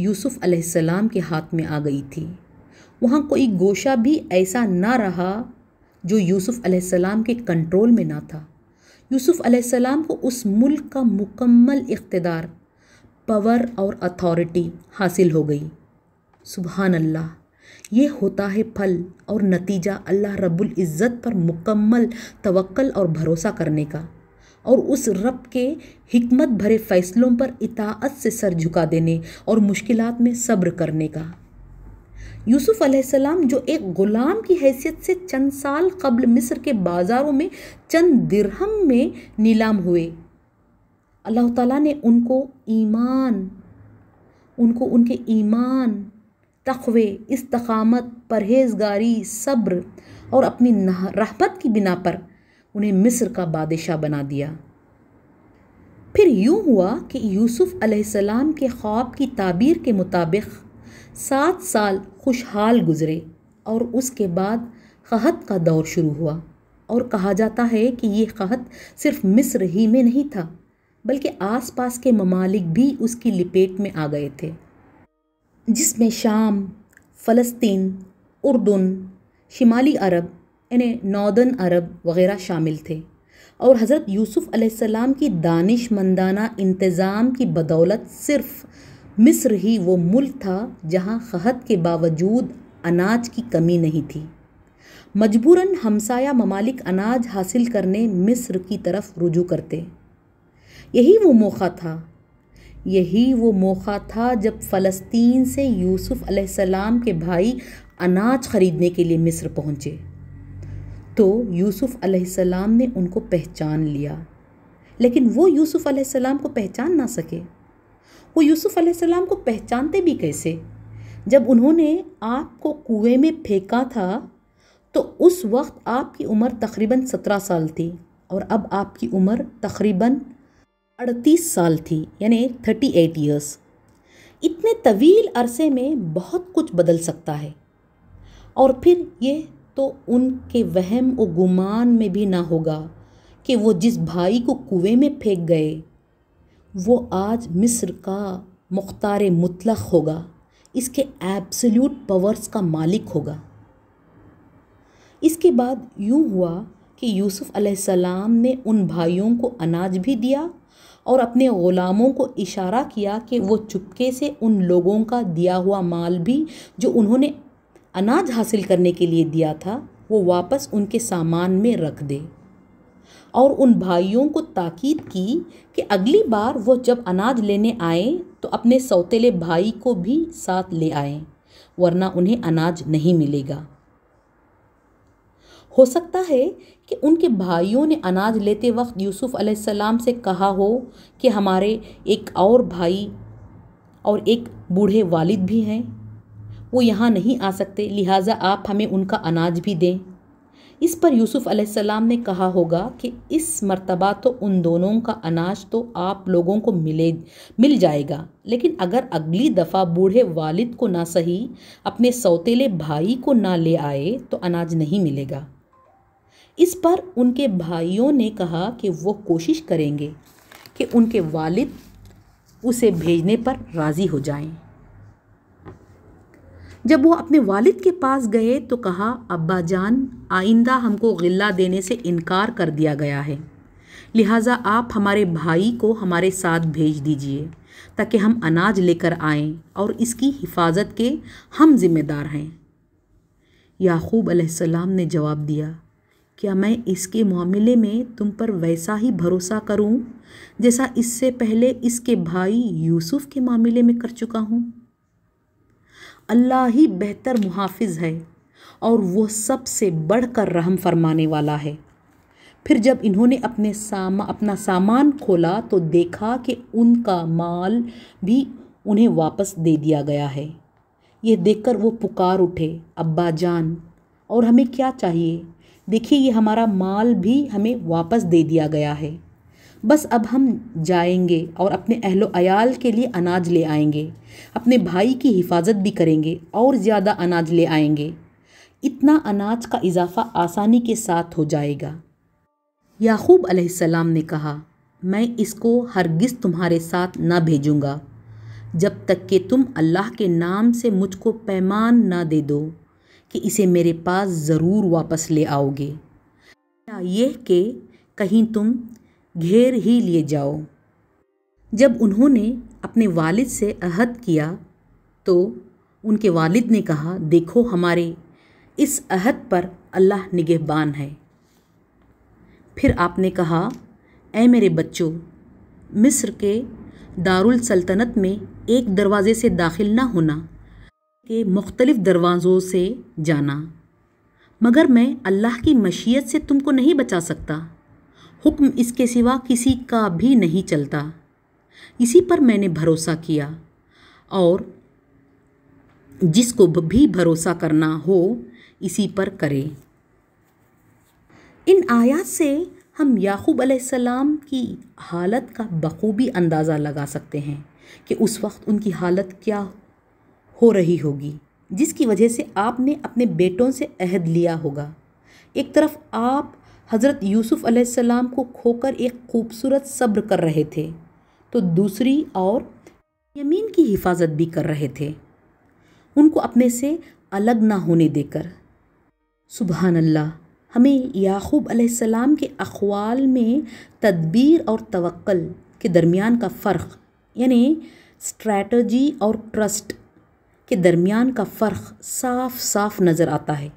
Speaker 1: यूसुफ़ अलैहिस्सलाम के हाथ में आ गई थी वहाँ कोई गोशा भी ऐसा ना रहा जो यूसुफ़ अलैहिस्सलाम के कंट्रोल में ना था यूसुफ़ अलैहिस्सलाम को उस मुल्क का मुकम्मल इकतदार पावर और अथॉरिटी हासिल हो गई सुबहान अल्लाह ये होता है फल और नतीजा अल्लाह रब्बुल इज़्ज़त पर मुकम्मल तवक्ल और भरोसा करने का और उस रब के हमत भरे फ़ैसलों पर इताअत से सर झुका देने और मुश्किल में सब्र करने का यूसुफ़ अलैहिस्सलाम जो एक ग़ुलाम की हैसियत से चंद साल कबल मिस्र के बाज़ारों में चंद दिरहम में नीलाम हुए अल्लाह ताला ने उनको ईमान उनको उनके ईमान तखवे इस्तकामत परहेजगारी सब्र और अपनी रहमत की बिना पर उन्हें मिस्र का बादशाह बना दिया फिर यूँ हुआ कि यूसुफ अलैहिस्सलाम के ख्वाब की ताबीर के मुताबिक सात साल खुशहाल गुजरे और उसके बाद कहत का दौर शुरू हुआ और कहा जाता है कि ये कहत सिर्फ मिस्र ही में नहीं था बल्कि आसपास के ममालिक भी उसकी लपेट में आ गए थे जिसमें शाम फ़लस्तीन उर्दन शिमाली अरब यानी नॉर्दर्न अरब वगैरह शामिल थे और हज़रत यूसुफ़ अलैहिस्सलाम की दानिश मंदाना इंतज़ाम की बदौलत सिर्फ़ मिस्र ही वो मुल्क था जहाँ खहत के बावजूद अनाज की कमी नहीं थी मजबूरन हमसाया ममालिक अनाज हासिल करने मिस्र की तरफ रुजू करते यही वो मौका था यही वो मौका था जब फ़लस्तीन से यूसुफ अलैहिस्सलाम के भाई अनाज ख़रीदने के लिए मिस्र पहुँचे तो यूसुफ अलैहिस्सलाम ने उनको पहचान लिया लेकिन वो यूसुफ अलैहिस्सलाम को पहचान ना सके वो यूसुफ अलैहिस्सलाम को पहचानते भी कैसे जब उन्होंने आपको कुएं में फेंका था तो उस वक्त आपकी उम्र तकरीबन सत्रह साल थी और अब आपकी उम्र तकरीबन अड़तीस साल थी यानी थर्टी एट ईयर्स इतने तवील अरसे में बहुत कुछ बदल सकता है और फिर ये तो उनके वहम व गुमान में भी ना होगा कि वो जिस भाई को कुएं में फेंक गए वो आज मिस्र का मुख्तार मुतलक होगा इसके एब्सल्यूट पावर्स का मालिक होगा इसके बाद यूं हुआ कि यूसुफ़ सलाम ने उन भाइयों को अनाज भी दिया और अपने ग़ुलामों को इशारा किया कि वो चुपके से उन लोगों का दिया हुआ माल भी जो उन्होंने अनाज हासिल करने के लिए दिया था वो वापस उनके सामान में रख दे और उन भाइयों को ताकीद की कि अगली बार वो जब अनाज लेने आए तो अपने सौतेले भाई को भी साथ ले आए वरना उन्हें अनाज नहीं मिलेगा हो सकता है कि उनके भाइयों ने अनाज लेते वक्त यूसुफ़ अलैहिस्सलाम से कहा हो कि हमारे एक और भाई और एक बूढ़े वालिद भी हैं वो यहाँ नहीं आ सकते लिहाजा आप हमें उनका अनाज भी दें इस पर यूसुफ़ अलैहिस्सलाम ने कहा होगा कि इस मर्तबा तो उन दोनों का अनाज तो आप लोगों को मिले मिल जाएगा लेकिन अगर अगली दफ़ा बूढ़े वालिद को ना सही अपने सौतेले भाई को ना ले आए तो अनाज नहीं मिलेगा इस पर उनके भाइयों ने कहा कि वो कोशिश करेंगे कि उनके वालिद उसे भेजने पर राज़ी हो जाएं। जब वो अपने वालिद के पास गए तो कहा अब्बा जान आइंदा हमको गिल्ला देने से इनकार कर दिया गया है लिहाजा आप हमारे भाई को हमारे साथ भेज दीजिए ताकि हम अनाज लेकर आएं और इसकी हिफाजत के हम जिम्मेदार हैं याकूब अलैहिस्सलाम ने जवाब दिया क्या मैं इसके मामले में तुम पर वैसा ही भरोसा करूं जैसा इससे पहले इसके भाई यूसुफ के मामले में कर चुका हूं अल्लाह ही बेहतर मुहाफिज है और वह सबसे बढ़कर रहम फरमाने वाला है फिर जब इन्होंने अपने सामा अपना सामान खोला तो देखा कि उनका माल भी उन्हें वापस दे दिया गया है यह देखकर वो पुकार उठे अब्बा जान और हमें क्या चाहिए देखिए ये हमारा माल भी हमें वापस दे दिया गया है बस अब हम जाएंगे और अपने अहलो अयाल के लिए अनाज ले आएंगे अपने भाई की हिफाजत भी करेंगे और ज़्यादा अनाज ले आएंगे इतना अनाज का इजाफ़ा आसानी के साथ हो जाएगा याकूब अलैहिस्सलाम ने कहा मैं इसको हरगिज़ तुम्हारे साथ ना भेजूँगा जब तक कि तुम अल्लाह के नाम से मुझको पैमान ना दे दो कि इसे मेरे पास ज़रूर वापस ले आओगे या यह कि कहीं तुम घेर ही लिए जाओ जब उन्होंने अपने वालिद से अहद किया तो उनके वालिद ने कहा देखो हमारे इस अहद पर अल्लाह निगहबान है फिर आपने कहा ए मेरे बच्चों मिस्र के दारुल सल्तनत में एक दरवाज़े से दाखिल ना होना के मुख्तलिफ़ दरवाज़ों से जाना मगर मैं अल्लाह की मशीयत से तुमको नहीं बचा सकता हुक्म इसके सिवा किसी का भी नहीं चलता इसी पर मैंने भरोसा किया और जिसको भी भरोसा करना हो इसी पर करे इन आयात से हम याकूब अलैहिस्सलाम की हालत का बखूबी अंदाज़ा लगा सकते हैं कि उस वक्त उनकी हालत क्या हो रही होगी जिसकी वजह से आपने अपने बेटों से अहद लिया होगा एक तरफ आप हज़रत यूसुफ़ अलैहिस्सलाम को खोकर एक खूबसूरत सब्र कर रहे थे तो दूसरी और यमीन की हिफाजत भी कर रहे थे उनको अपने से अलग ना होने देकर सुबहान अल्लाह हमें याकूब अलैहिस्सलाम के अखवाल में तदबीर और तवक्ल के दरमियान का फ़र्क यानी स्ट्रैटी और ट्रस्ट के दरमियान का फ़र्क साफ साफ नज़र आता है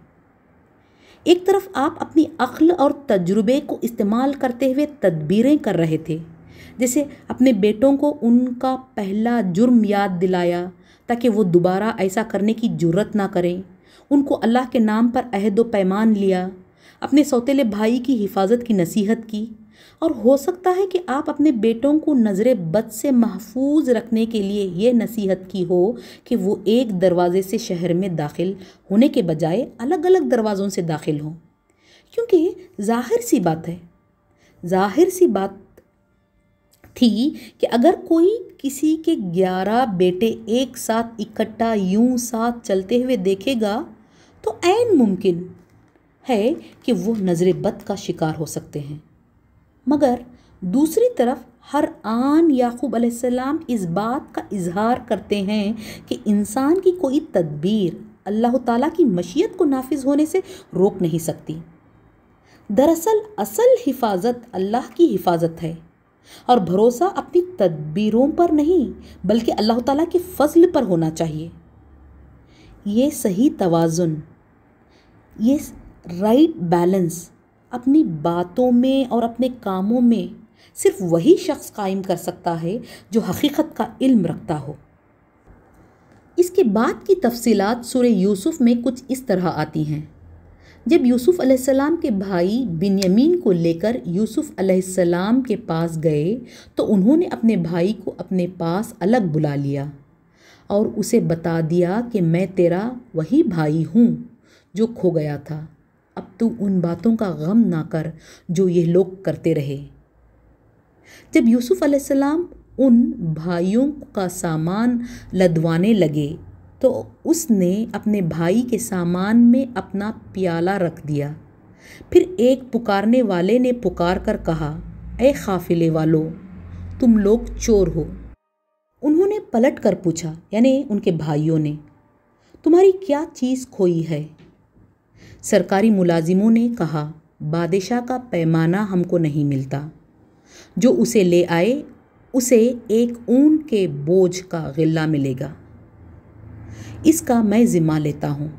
Speaker 1: एक तरफ आप अपनी अक्ल और तजुर्बे को इस्तेमाल करते हुए तदबीरें कर रहे थे जैसे अपने बेटों को उनका पहला जुर्म याद दिलाया ताकि वो दोबारा ऐसा करने की जरूरत ना करें उनको अल्लाह के नाम पर अहद व पैमान लिया अपने सौतेले भाई की हिफाजत की नसीहत की और हो सकता है कि आप अपने बेटों को नज़र बद से महफूज रखने के लिए यह नसीहत की हो कि वो एक दरवाज़े से शहर में दाखिल होने के बजाय अलग अलग दरवाज़ों से दाखिल हों क्योंकि जाहिर सी बात है जाहिर सी बात थी कि अगर कोई किसी के ग्यारह बेटे एक साथ इकट्ठा यूं साथ चलते हुए देखेगा तो ऐन मुमकिन है कि वो नज़र बद का शिकार हो सकते हैं मगर दूसरी तरफ हर आन याकूब अलैहिस्सलाम इस बात का इजहार करते हैं कि इंसान की कोई तदबीर अल्लाह ताला की मशीयत को नाफिज होने से रोक नहीं सकती दरअसल असल हिफाजत अल्लाह की हिफाजत है और भरोसा अपनी तदबीरों पर नहीं बल्कि अल्लाह ताला के फजल पर होना चाहिए ये सही तोज़ुन ये राइट बैलेंस अपनी बातों में और अपने कामों में सिर्फ वही शख्स कायम कर सकता है जो हकीकत का इल्म रखता हो इसके बाद की तफसीलात सूर्य यूसुफ में कुछ इस तरह आती हैं जब यूसुफ अलैहिस्सलाम के भाई बिनयमीन को लेकर यूसुफ अलैहिस्सलाम के पास गए तो उन्होंने अपने भाई को अपने पास अलग बुला लिया और उसे बता दिया कि मैं तेरा वही भाई हूँ जो खो गया था अब तू उन बातों का गम ना कर जो ये लोग करते रहे जब यूसुफ अलैहिस्सलाम उन भाइयों का सामान लदवाने लगे तो उसने अपने भाई के सामान में अपना प्याला रख दिया फिर एक पुकारने वाले ने पुकार कर कहा ए काफिले वालो तुम लोग चोर हो उन्होंने पलट कर पूछा यानी उनके भाइयों ने तुम्हारी क्या चीज़ खोई है सरकारी मुलाजिमों ने कहा बादशाह का पैमाना हमको नहीं मिलता जो उसे ले आए उसे एक ऊन के बोझ का गिल्ला मिलेगा इसका मैं ज़िम्मा लेता हूँ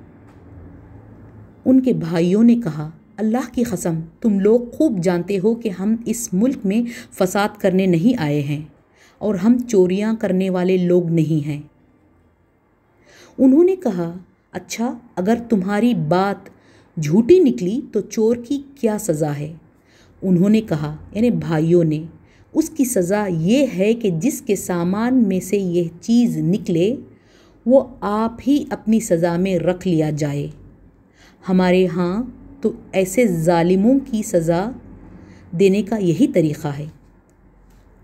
Speaker 1: उनके भाइयों ने कहा अल्लाह की कसम तुम लोग खूब जानते हो कि हम इस मुल्क में फसाद करने नहीं आए हैं और हम चोरियां करने वाले लोग नहीं हैं उन्होंने कहा अच्छा अगर तुम्हारी बात झूठी निकली तो चोर की क्या सज़ा है उन्होंने कहा यानी भाइयों ने उसकी सज़ा ये है कि जिसके सामान में से यह चीज़ निकले वो आप ही अपनी सज़ा में रख लिया जाए हमारे यहाँ तो ऐसे ालिमों की सज़ा देने का यही तरीक़ा है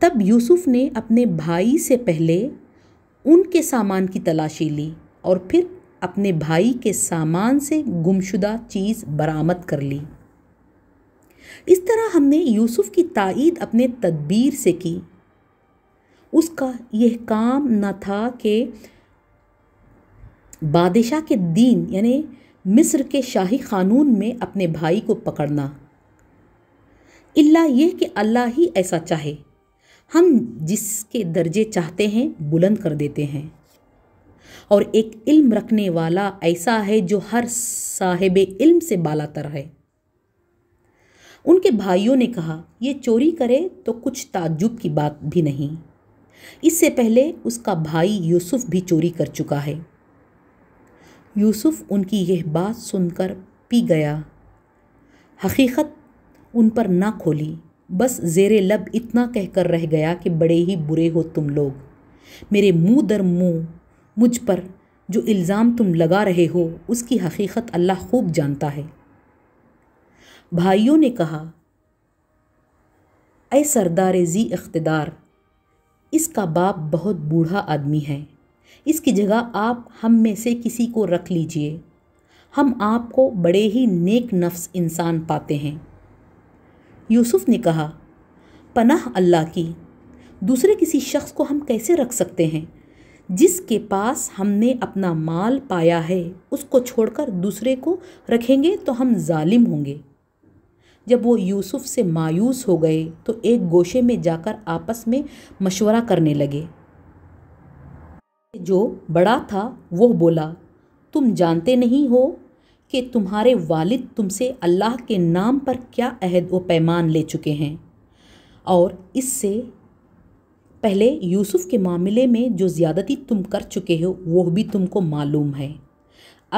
Speaker 1: तब यूसुफ ने अपने भाई से पहले उनके सामान की तलाशी ली और फिर अपने भाई के सामान से गुमशुदा चीज़ बरामद कर ली इस तरह हमने यूसुफ की तइद अपने तदबीर से की उसका यह काम न था कि बादशाह के दीन यानी मिस्र के शाही क़ानून में अपने भाई को पकड़ना इल्ला यह कि अल्लाह ही ऐसा चाहे हम जिसके दर्जे चाहते हैं बुलंद कर देते हैं और एक इल्म रखने वाला ऐसा है जो हर साहिब इल्म से बालातर है उनके भाइयों ने कहा ये चोरी करे तो कुछ ताज्जुब की बात भी नहीं इससे पहले उसका भाई यूसुफ भी चोरी कर चुका है यूसुफ उनकी यह बात सुनकर पी गया हकीकत उन पर ना खोली बस जेर लब इतना कहकर रह गया कि बड़े ही बुरे हो तुम लोग मेरे मुंह दर मुंह मुझ पर जो इल्ज़ाम तुम लगा रहे हो उसकी हकीकत अल्लाह खूब जानता है भाइयों ने कहा अय सरदार जी अख्तदार इसका बाप बहुत बूढ़ा आदमी है इसकी जगह आप हम में से किसी को रख लीजिए हम आपको बड़े ही नेक नफ्स इंसान पाते हैं यूसुफ ने कहा पनाह अल्लाह की दूसरे किसी शख्स को हम कैसे रख सकते हैं जिसके पास हमने अपना माल पाया है उसको छोड़कर दूसरे को रखेंगे तो हम जालिम होंगे जब वो यूसुफ से मायूस हो गए तो एक गोशे में जाकर आपस में मशवरा करने लगे जो बड़ा था वो बोला तुम जानते नहीं हो कि तुम्हारे वालिद तुमसे अल्लाह के नाम पर क्या अहद व पैमान ले चुके हैं और इससे पहले यूसुफ के मामले में जो ज़्यादती तुम कर चुके हो वो भी तुमको मालूम है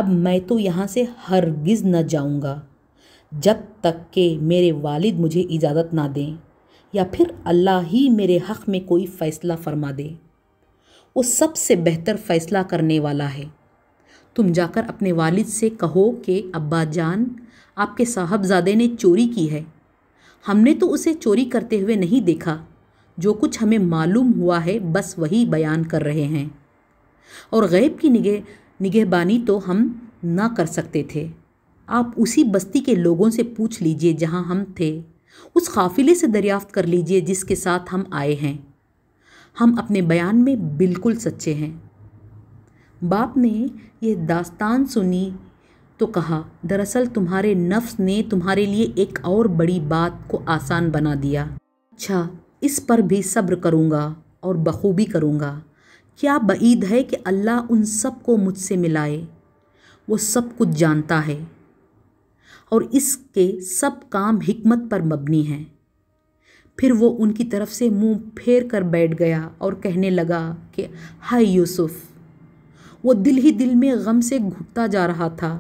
Speaker 1: अब मैं तो यहाँ से हरगिज़ न जाऊँगा जब तक कि मेरे वालिद मुझे इजाज़त ना दें या फिर अल्लाह ही मेरे हक़ में कोई फ़ैसला फरमा दे वो सबसे बेहतर फ़ैसला करने वाला है तुम जाकर अपने वालिद से कहो कि अब्बा जान आपके साहबजादे ने चोरी की है हमने तो उसे चोरी करते हुए नहीं देखा जो कुछ हमें मालूम हुआ है बस वही बयान कर रहे हैं और गैब की निगह निगहबानी तो हम ना कर सकते थे आप उसी बस्ती के लोगों से पूछ लीजिए जहां हम थे उस काफिले से दरियाफ्त कर लीजिए जिसके साथ हम आए हैं हम अपने बयान में बिल्कुल सच्चे हैं बाप ने यह दास्तान सुनी तो कहा दरअसल तुम्हारे नफ्स ने तुम्हारे लिए एक और बड़ी बात को आसान बना दिया अच्छा इस पर भी सब्र करूँगा और बखूबी करूँगा क्या बईद है कि अल्लाह उन सब को मुझसे मिलाए वो सब कुछ जानता है और इसके सब काम हिकमत पर मबनी हैं फिर वो उनकी तरफ से मुंह फेर कर बैठ गया और कहने लगा कि हाय यूसुफ़ वो दिल ही दिल में गम से घुटता जा रहा था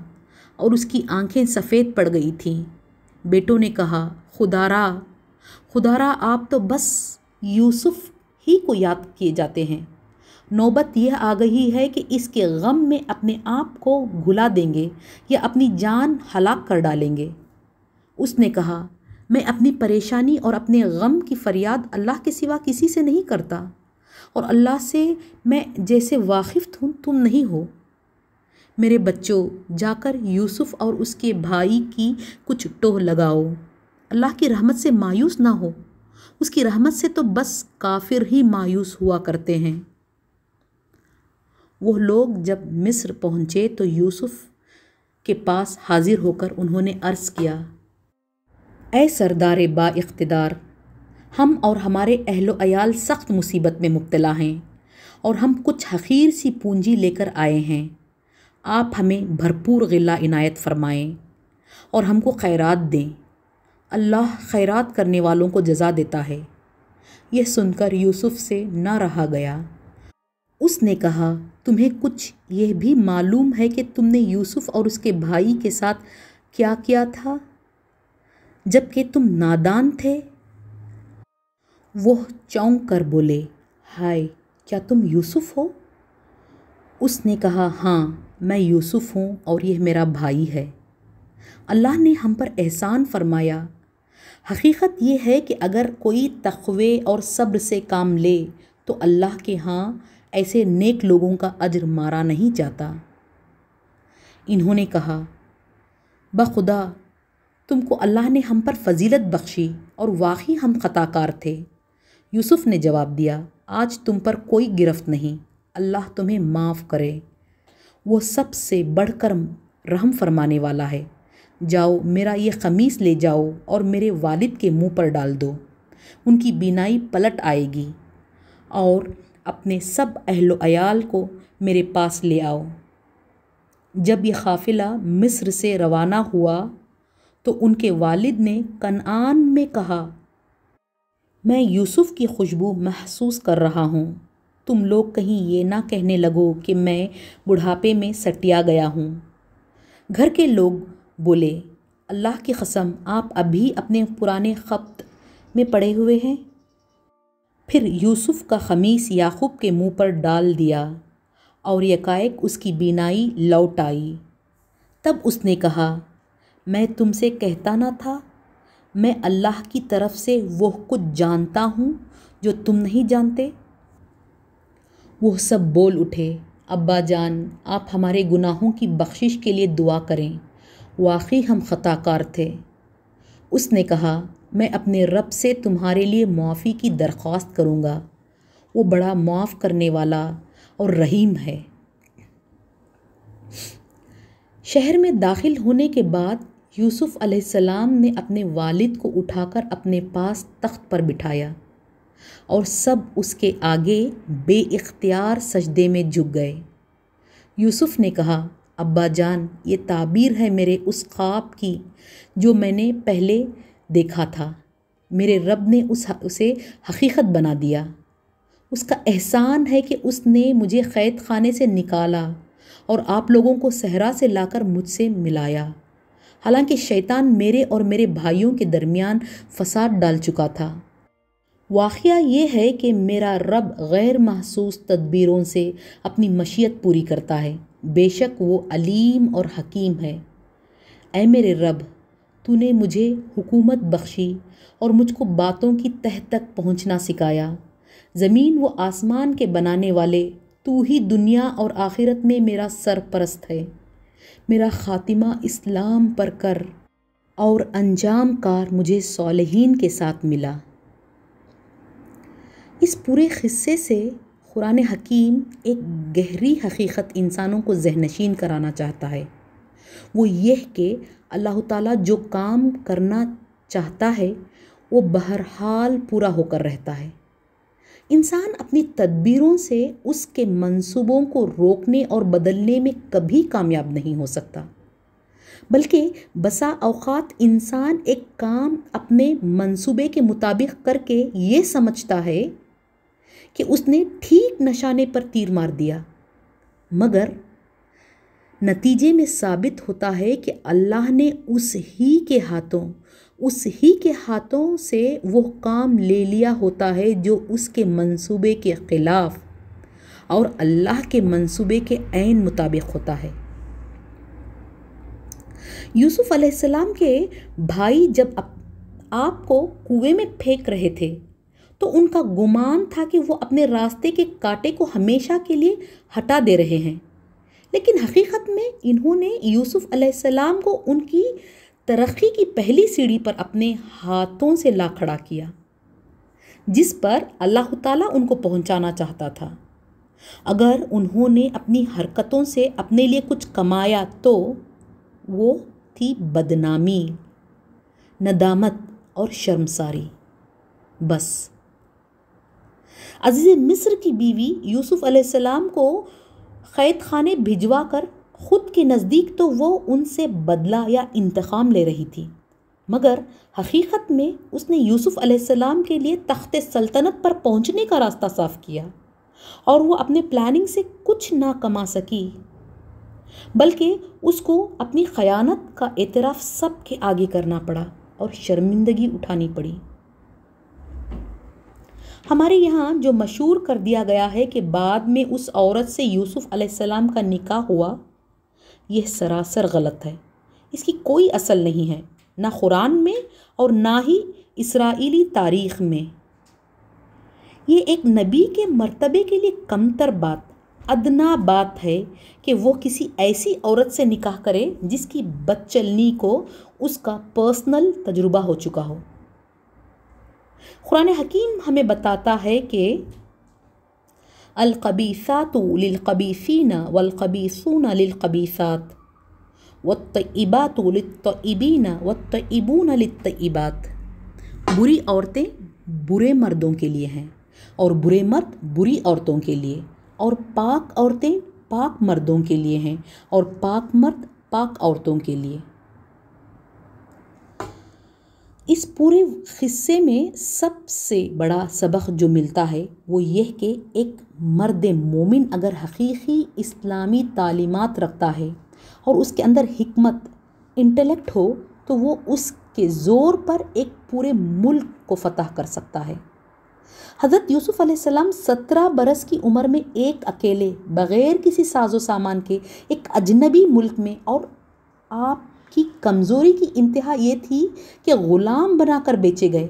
Speaker 1: और उसकी आंखें सफ़ेद पड़ गई थीं बेटों ने कहा खुदारा खुदारा आप तो बस यूसुफ ही को याद किए जाते हैं नौबत यह आ गई है कि इसके गम में अपने आप को घुला देंगे या अपनी जान हलाक कर डालेंगे उसने कहा मैं अपनी परेशानी और अपने गम की फरियाद अल्लाह के सिवा किसी से नहीं करता और अल्लाह से मैं जैसे वाकिफ़ हूँ तुम नहीं हो मेरे बच्चों जाकर यूसुफ़ और उसके भाई की कुछ टोह लगाओ अल्लाह की रहमत से मायूस ना हो उसकी रहमत से तो बस काफिर ही मायूस हुआ करते हैं वो लोग जब मिस्र पहुँचे तो यूसुफ़ के पास हाजिर होकर उन्होंने अर्ज़ किया ए सरदार बा इकतदार हम और हमारे अहलो अयाल सख्त मुसीबत में मुबतला हैं और हम कुछ हकीर सी पूंजी लेकर आए हैं आप हमें भरपूर गिला इनायत फरमाएं और हमको खैरात दें अल्लाह खैरात करने वालों को जजा देता है यह सुनकर यूसुफ से न रहा गया उसने कहा तुम्हें कुछ यह भी मालूम है कि तुमने यूसुफ और उसके भाई के साथ क्या किया था जबकि तुम नादान थे वह चौंक कर बोले हाय क्या तुम यूसुफ हो उसने कहा हाँ मैं यूसुफ हूँ और यह मेरा भाई है अल्लाह ने हम पर एहसान फरमाया हकीकत ये है कि अगर कोई तखवे और सब्र से काम ले तो अल्लाह के यहाँ ऐसे नेक लोगों का अजर मारा नहीं जाता इन्होंने कहा बखुदा तुमको अल्लाह ने हम पर फजीलत बख्शी और वाकई हम ख़ताकार थे यूसुफ ने जवाब दिया आज तुम पर कोई गिरफ्त नहीं अल्लाह तुम्हें माफ़ करे वो सबसे बढ़कर रहम फरमाने वाला है जाओ मेरा ये ख़मीस ले जाओ और मेरे वालिद के मुंह पर डाल दो उनकी बीनाई पलट आएगी और अपने सब अहल अयाल को मेरे पास ले आओ जब ये काफ़िला मिस्र से रवाना हुआ तो उनके वालिद ने कनान में कहा मैं यूसुफ़ की खुशबू महसूस कर रहा हूँ तुम लोग कहीं ये ना कहने लगो कि मैं बुढ़ापे में सटिया गया हूँ घर के लोग बोले अल्लाह की कसम आप अभी अपने पुराने खप्त में पड़े हुए हैं फिर यूसुफ का खमीस याकूब के मुंह पर डाल दिया और यकायक उसकी बीनाई लौट आई तब उसने कहा मैं तुमसे कहता ना था मैं अल्लाह की तरफ से वो कुछ जानता हूँ जो तुम नहीं जानते वो सब बोल उठे अब्बा जान आप हमारे गुनाहों की बख्शिश के लिए दुआ करें वाकई हम ख़ताकार थे उसने कहा मैं अपने रब से तुम्हारे लिए मुआफ़ी की दरख्वास्त करूँगा वो बड़ा माफ़ करने वाला और रहीम है शहर में दाखिल होने के बाद यूसुफ़ अलैहिस्सलाम ने अपने वालिद को उठाकर अपने पास तख्त पर बिठाया और सब उसके आगे बेख्तियार सजदे में झुक गए यूसुफ़ ने कहा अब्बा जान ये ताबीर है मेरे उस ख्वाब की जो मैंने पहले देखा था मेरे रब ने उस उसे हकीकत बना दिया उसका एहसान है कि उसने मुझे क़ैद खाने से निकाला और आप लोगों को सहरा से लाकर मुझसे मिलाया हालांकि शैतान मेरे और मेरे भाइयों के दरमियान फसाद डाल चुका था वाक़ ये है कि मेरा रब गैर महसूस तदबीरों से अपनी मशीयत पूरी करता है बेशक वो अलीम और हकीम है ऐ मेरे रब तूने मुझे हुकूमत बख्शी और मुझको बातों की तह तक पहुंचना सिखाया ज़मीन व आसमान के बनाने वाले तू ही दुनिया और आखिरत में मेरा सरपरस्त है मेरा ख़ातिमा इस्लाम पर कर और अंजाम कार मुझे सोलहीन के साथ मिला इस पूरे ख़िस्से से कुरान हकीम एक गहरी हकीकत इंसानों को जहनशीन कराना चाहता है वो यह कि अल्लाह ताला जो काम करना चाहता है वो बहरहाल पूरा होकर रहता है इंसान अपनी तदबीरों से उसके मंसूबों को रोकने और बदलने में कभी कामयाब नहीं हो सकता बल्कि बसा अवकात इंसान एक काम अपने मंसूबे के मुताबिक करके ये समझता है कि उसने ठीक नशाने पर तीर मार दिया मगर नतीजे में साबित होता है कि अल्लाह ने उस ही के हाथों उस ही के हाथों से वो काम ले लिया होता है जो उसके मंसूबे के ख़िलाफ़ और अल्लाह के मंसूबे के ऐन मुताबिक होता है यूसुफ़ के भाई जब आपको कुएं में फेंक रहे थे तो उनका गुमान था कि वो अपने रास्ते के कांटे को हमेशा के लिए हटा दे रहे हैं लेकिन हकीकत में इन्होंने यूसुफ़ अलैहिस्सलाम को उनकी तरक्की की पहली सीढ़ी पर अपने हाथों से ला खड़ा किया जिस पर अल्लाह ताला उनको पहुंचाना चाहता था अगर उन्होंने अपनी हरकतों से अपने लिए कुछ कमाया तो वो थी बदनामी नदामत और शर्मसारी बस अजीज़ मिस्र की बीवी यूसुफ़ अलैहिस्सलाम को क़ैद खाने भिजवा कर ख़ुद के नज़दीक तो वो उनसे बदला या इंतकाम ले रही थी मगर हकीकत में उसने यूसुफ़ अलैहिस्सलाम के लिए तख्त सल्तनत पर पहुंचने का रास्ता साफ किया और वो अपने प्लानिंग से कुछ ना कमा सकी बल्कि उसको अपनी ख़यानत का एतराफ़ सब के आगे करना पड़ा और शर्मिंदगी उठानी पड़ी हमारे यहाँ जो मशहूर कर दिया गया है कि बाद में उस औरत से यूसुफ़ अलैहिस्सलाम का निकाह हुआ यह सरासर गलत है इसकी कोई असल नहीं है ना कुरान में और ना ही इसराइली तारीख़ में ये एक नबी के मर्तबे के लिए कमतर बात अदना बात है कि वो किसी ऐसी औरत से निकाह करे जिसकी बदचलनी को उसका पर्सनल तजुर्बा हो चुका हो कुरान हकीम हमें बताता है कि अलकबीसात लिलकबीसीना वलकबीसूना लिलकबीसात वतबात लतबीन वतबून लतबात बुरी औरतें बुरे मर्दों के लिए हैं और बुरे मर्द बुरी औरतों के लिए और पाक औरतें पाक मर्दों के लिए हैं और पाक मर्द पाक औरतों के लिए इस पूरे क़स्से में सबसे बड़ा सबक जो मिलता है वो यह कि एक मर्द मोमिन अगर हकीकी इस्लामी तालीमत रखता है और उसके अंदर हमत इंटेलेक्ट हो तो वो उसके ज़ोर पर एक पूरे मुल्क को फतह कर सकता है हज़रत यूसुफ़ अलैहिस्सलाम सत्रह बरस की उम्र में एक अकेले बग़ैर किसी साजो सामान के एक अजनबी मुल्क में और आप की कमज़ोरी की इंतहा ये थी कि ग़ुलाम बनाकर बेचे गए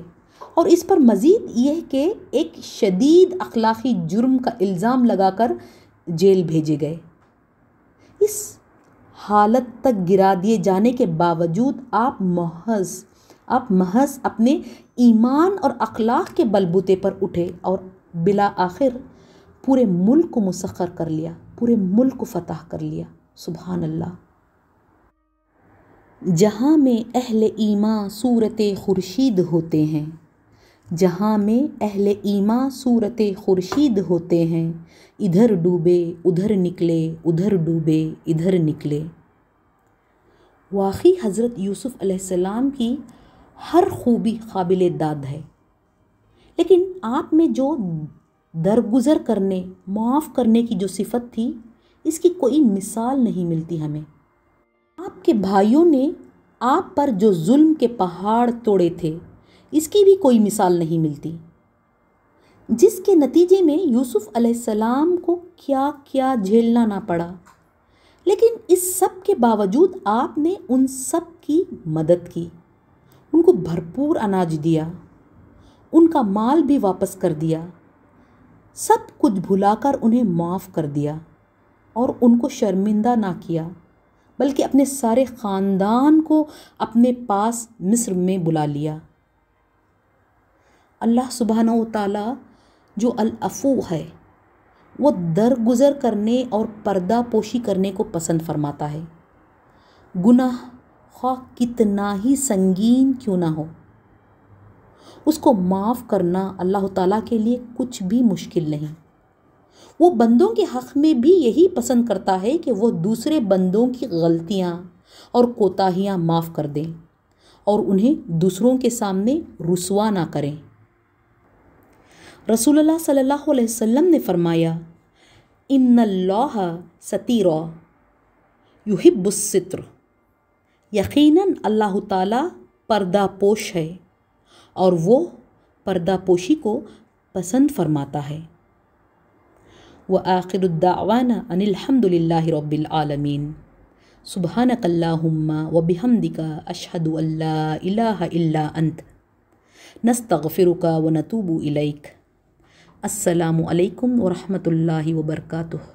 Speaker 1: और इस पर मज़ीद यह कि एक शदीद अखलाक़ी जुर्म का इल्ज़ाम लगाकर जेल भेजे गए इस हालत तक गिरा दिए जाने के बावजूद आप महज आप महज अपने ईमान और अखलाक के बलबूते पर उठे और बिला आखिर पूरे मुल्क को मुसखर कर लिया पूरे मुल्क को फतह कर लिया सुबहानल्ला अल्लाह जहाँ में अहल ईमा सूरत खुर्शीद होते हैं जहाँ में अहल ईमा सूरत खुर्शीद होते हैं इधर डूबे उधर निकले उधर डूबे इधर निकले वाक़ी हज़रत यूसुफ़ अलैहिस्सलाम की हर खूबी काबिल दाद है लेकिन आप में जो दरगुजर करने माफ़ करने की जो सिफत थी इसकी कोई मिसाल नहीं मिलती हमें आपके भाइयों ने आप पर जो जुल्म के पहाड़ तोड़े थे इसकी भी कोई मिसाल नहीं मिलती जिसके नतीजे में यूसुफ अलैहिस्सलाम को क्या क्या झेलना ना पड़ा लेकिन इस सब के बावजूद आपने उन सब की मदद की उनको भरपूर अनाज दिया उनका माल भी वापस कर दिया सब कुछ भुलाकर उन्हें माफ़ कर दिया और उनको शर्मिंदा ना किया बल्कि अपने सारे ख़ानदान को अपने पास मिस्र में बुला लिया अल्लाह सुबहान तला जो अलफ़ू है वो दरगुजर करने और पर्दा पोशी करने को पसंद फरमाता है गुनाह खा कितना ही संगीन क्यों ना हो उसको माफ़ करना अल्लाह ताला के लिए कुछ भी मुश्किल नहीं वो बंदों के हक़ में भी यही पसंद करता है कि वो दूसरे बंदों की गलतियाँ और कोताहियाँ माफ़ कर दें और उन्हें दूसरों के सामने रसवा ना करें रसूलुल्लाह सल्लल्लाहु अलैहि वसल्लम ने फरमाया इन्नल्लाह सतीरा युहिब्बुसित्र यकीनन अल्लाह ताला पर्दा पोश है और वो पर्दा पोशी को पसंद फरमाता है واخر الدعوانا ان الحمد لله رب العالمين سبحانك اللهم وبحمدك اشهد ان لا اله الا انت نستغفرك ونتوب اليك السلام عليكم ورحمه الله وبركاته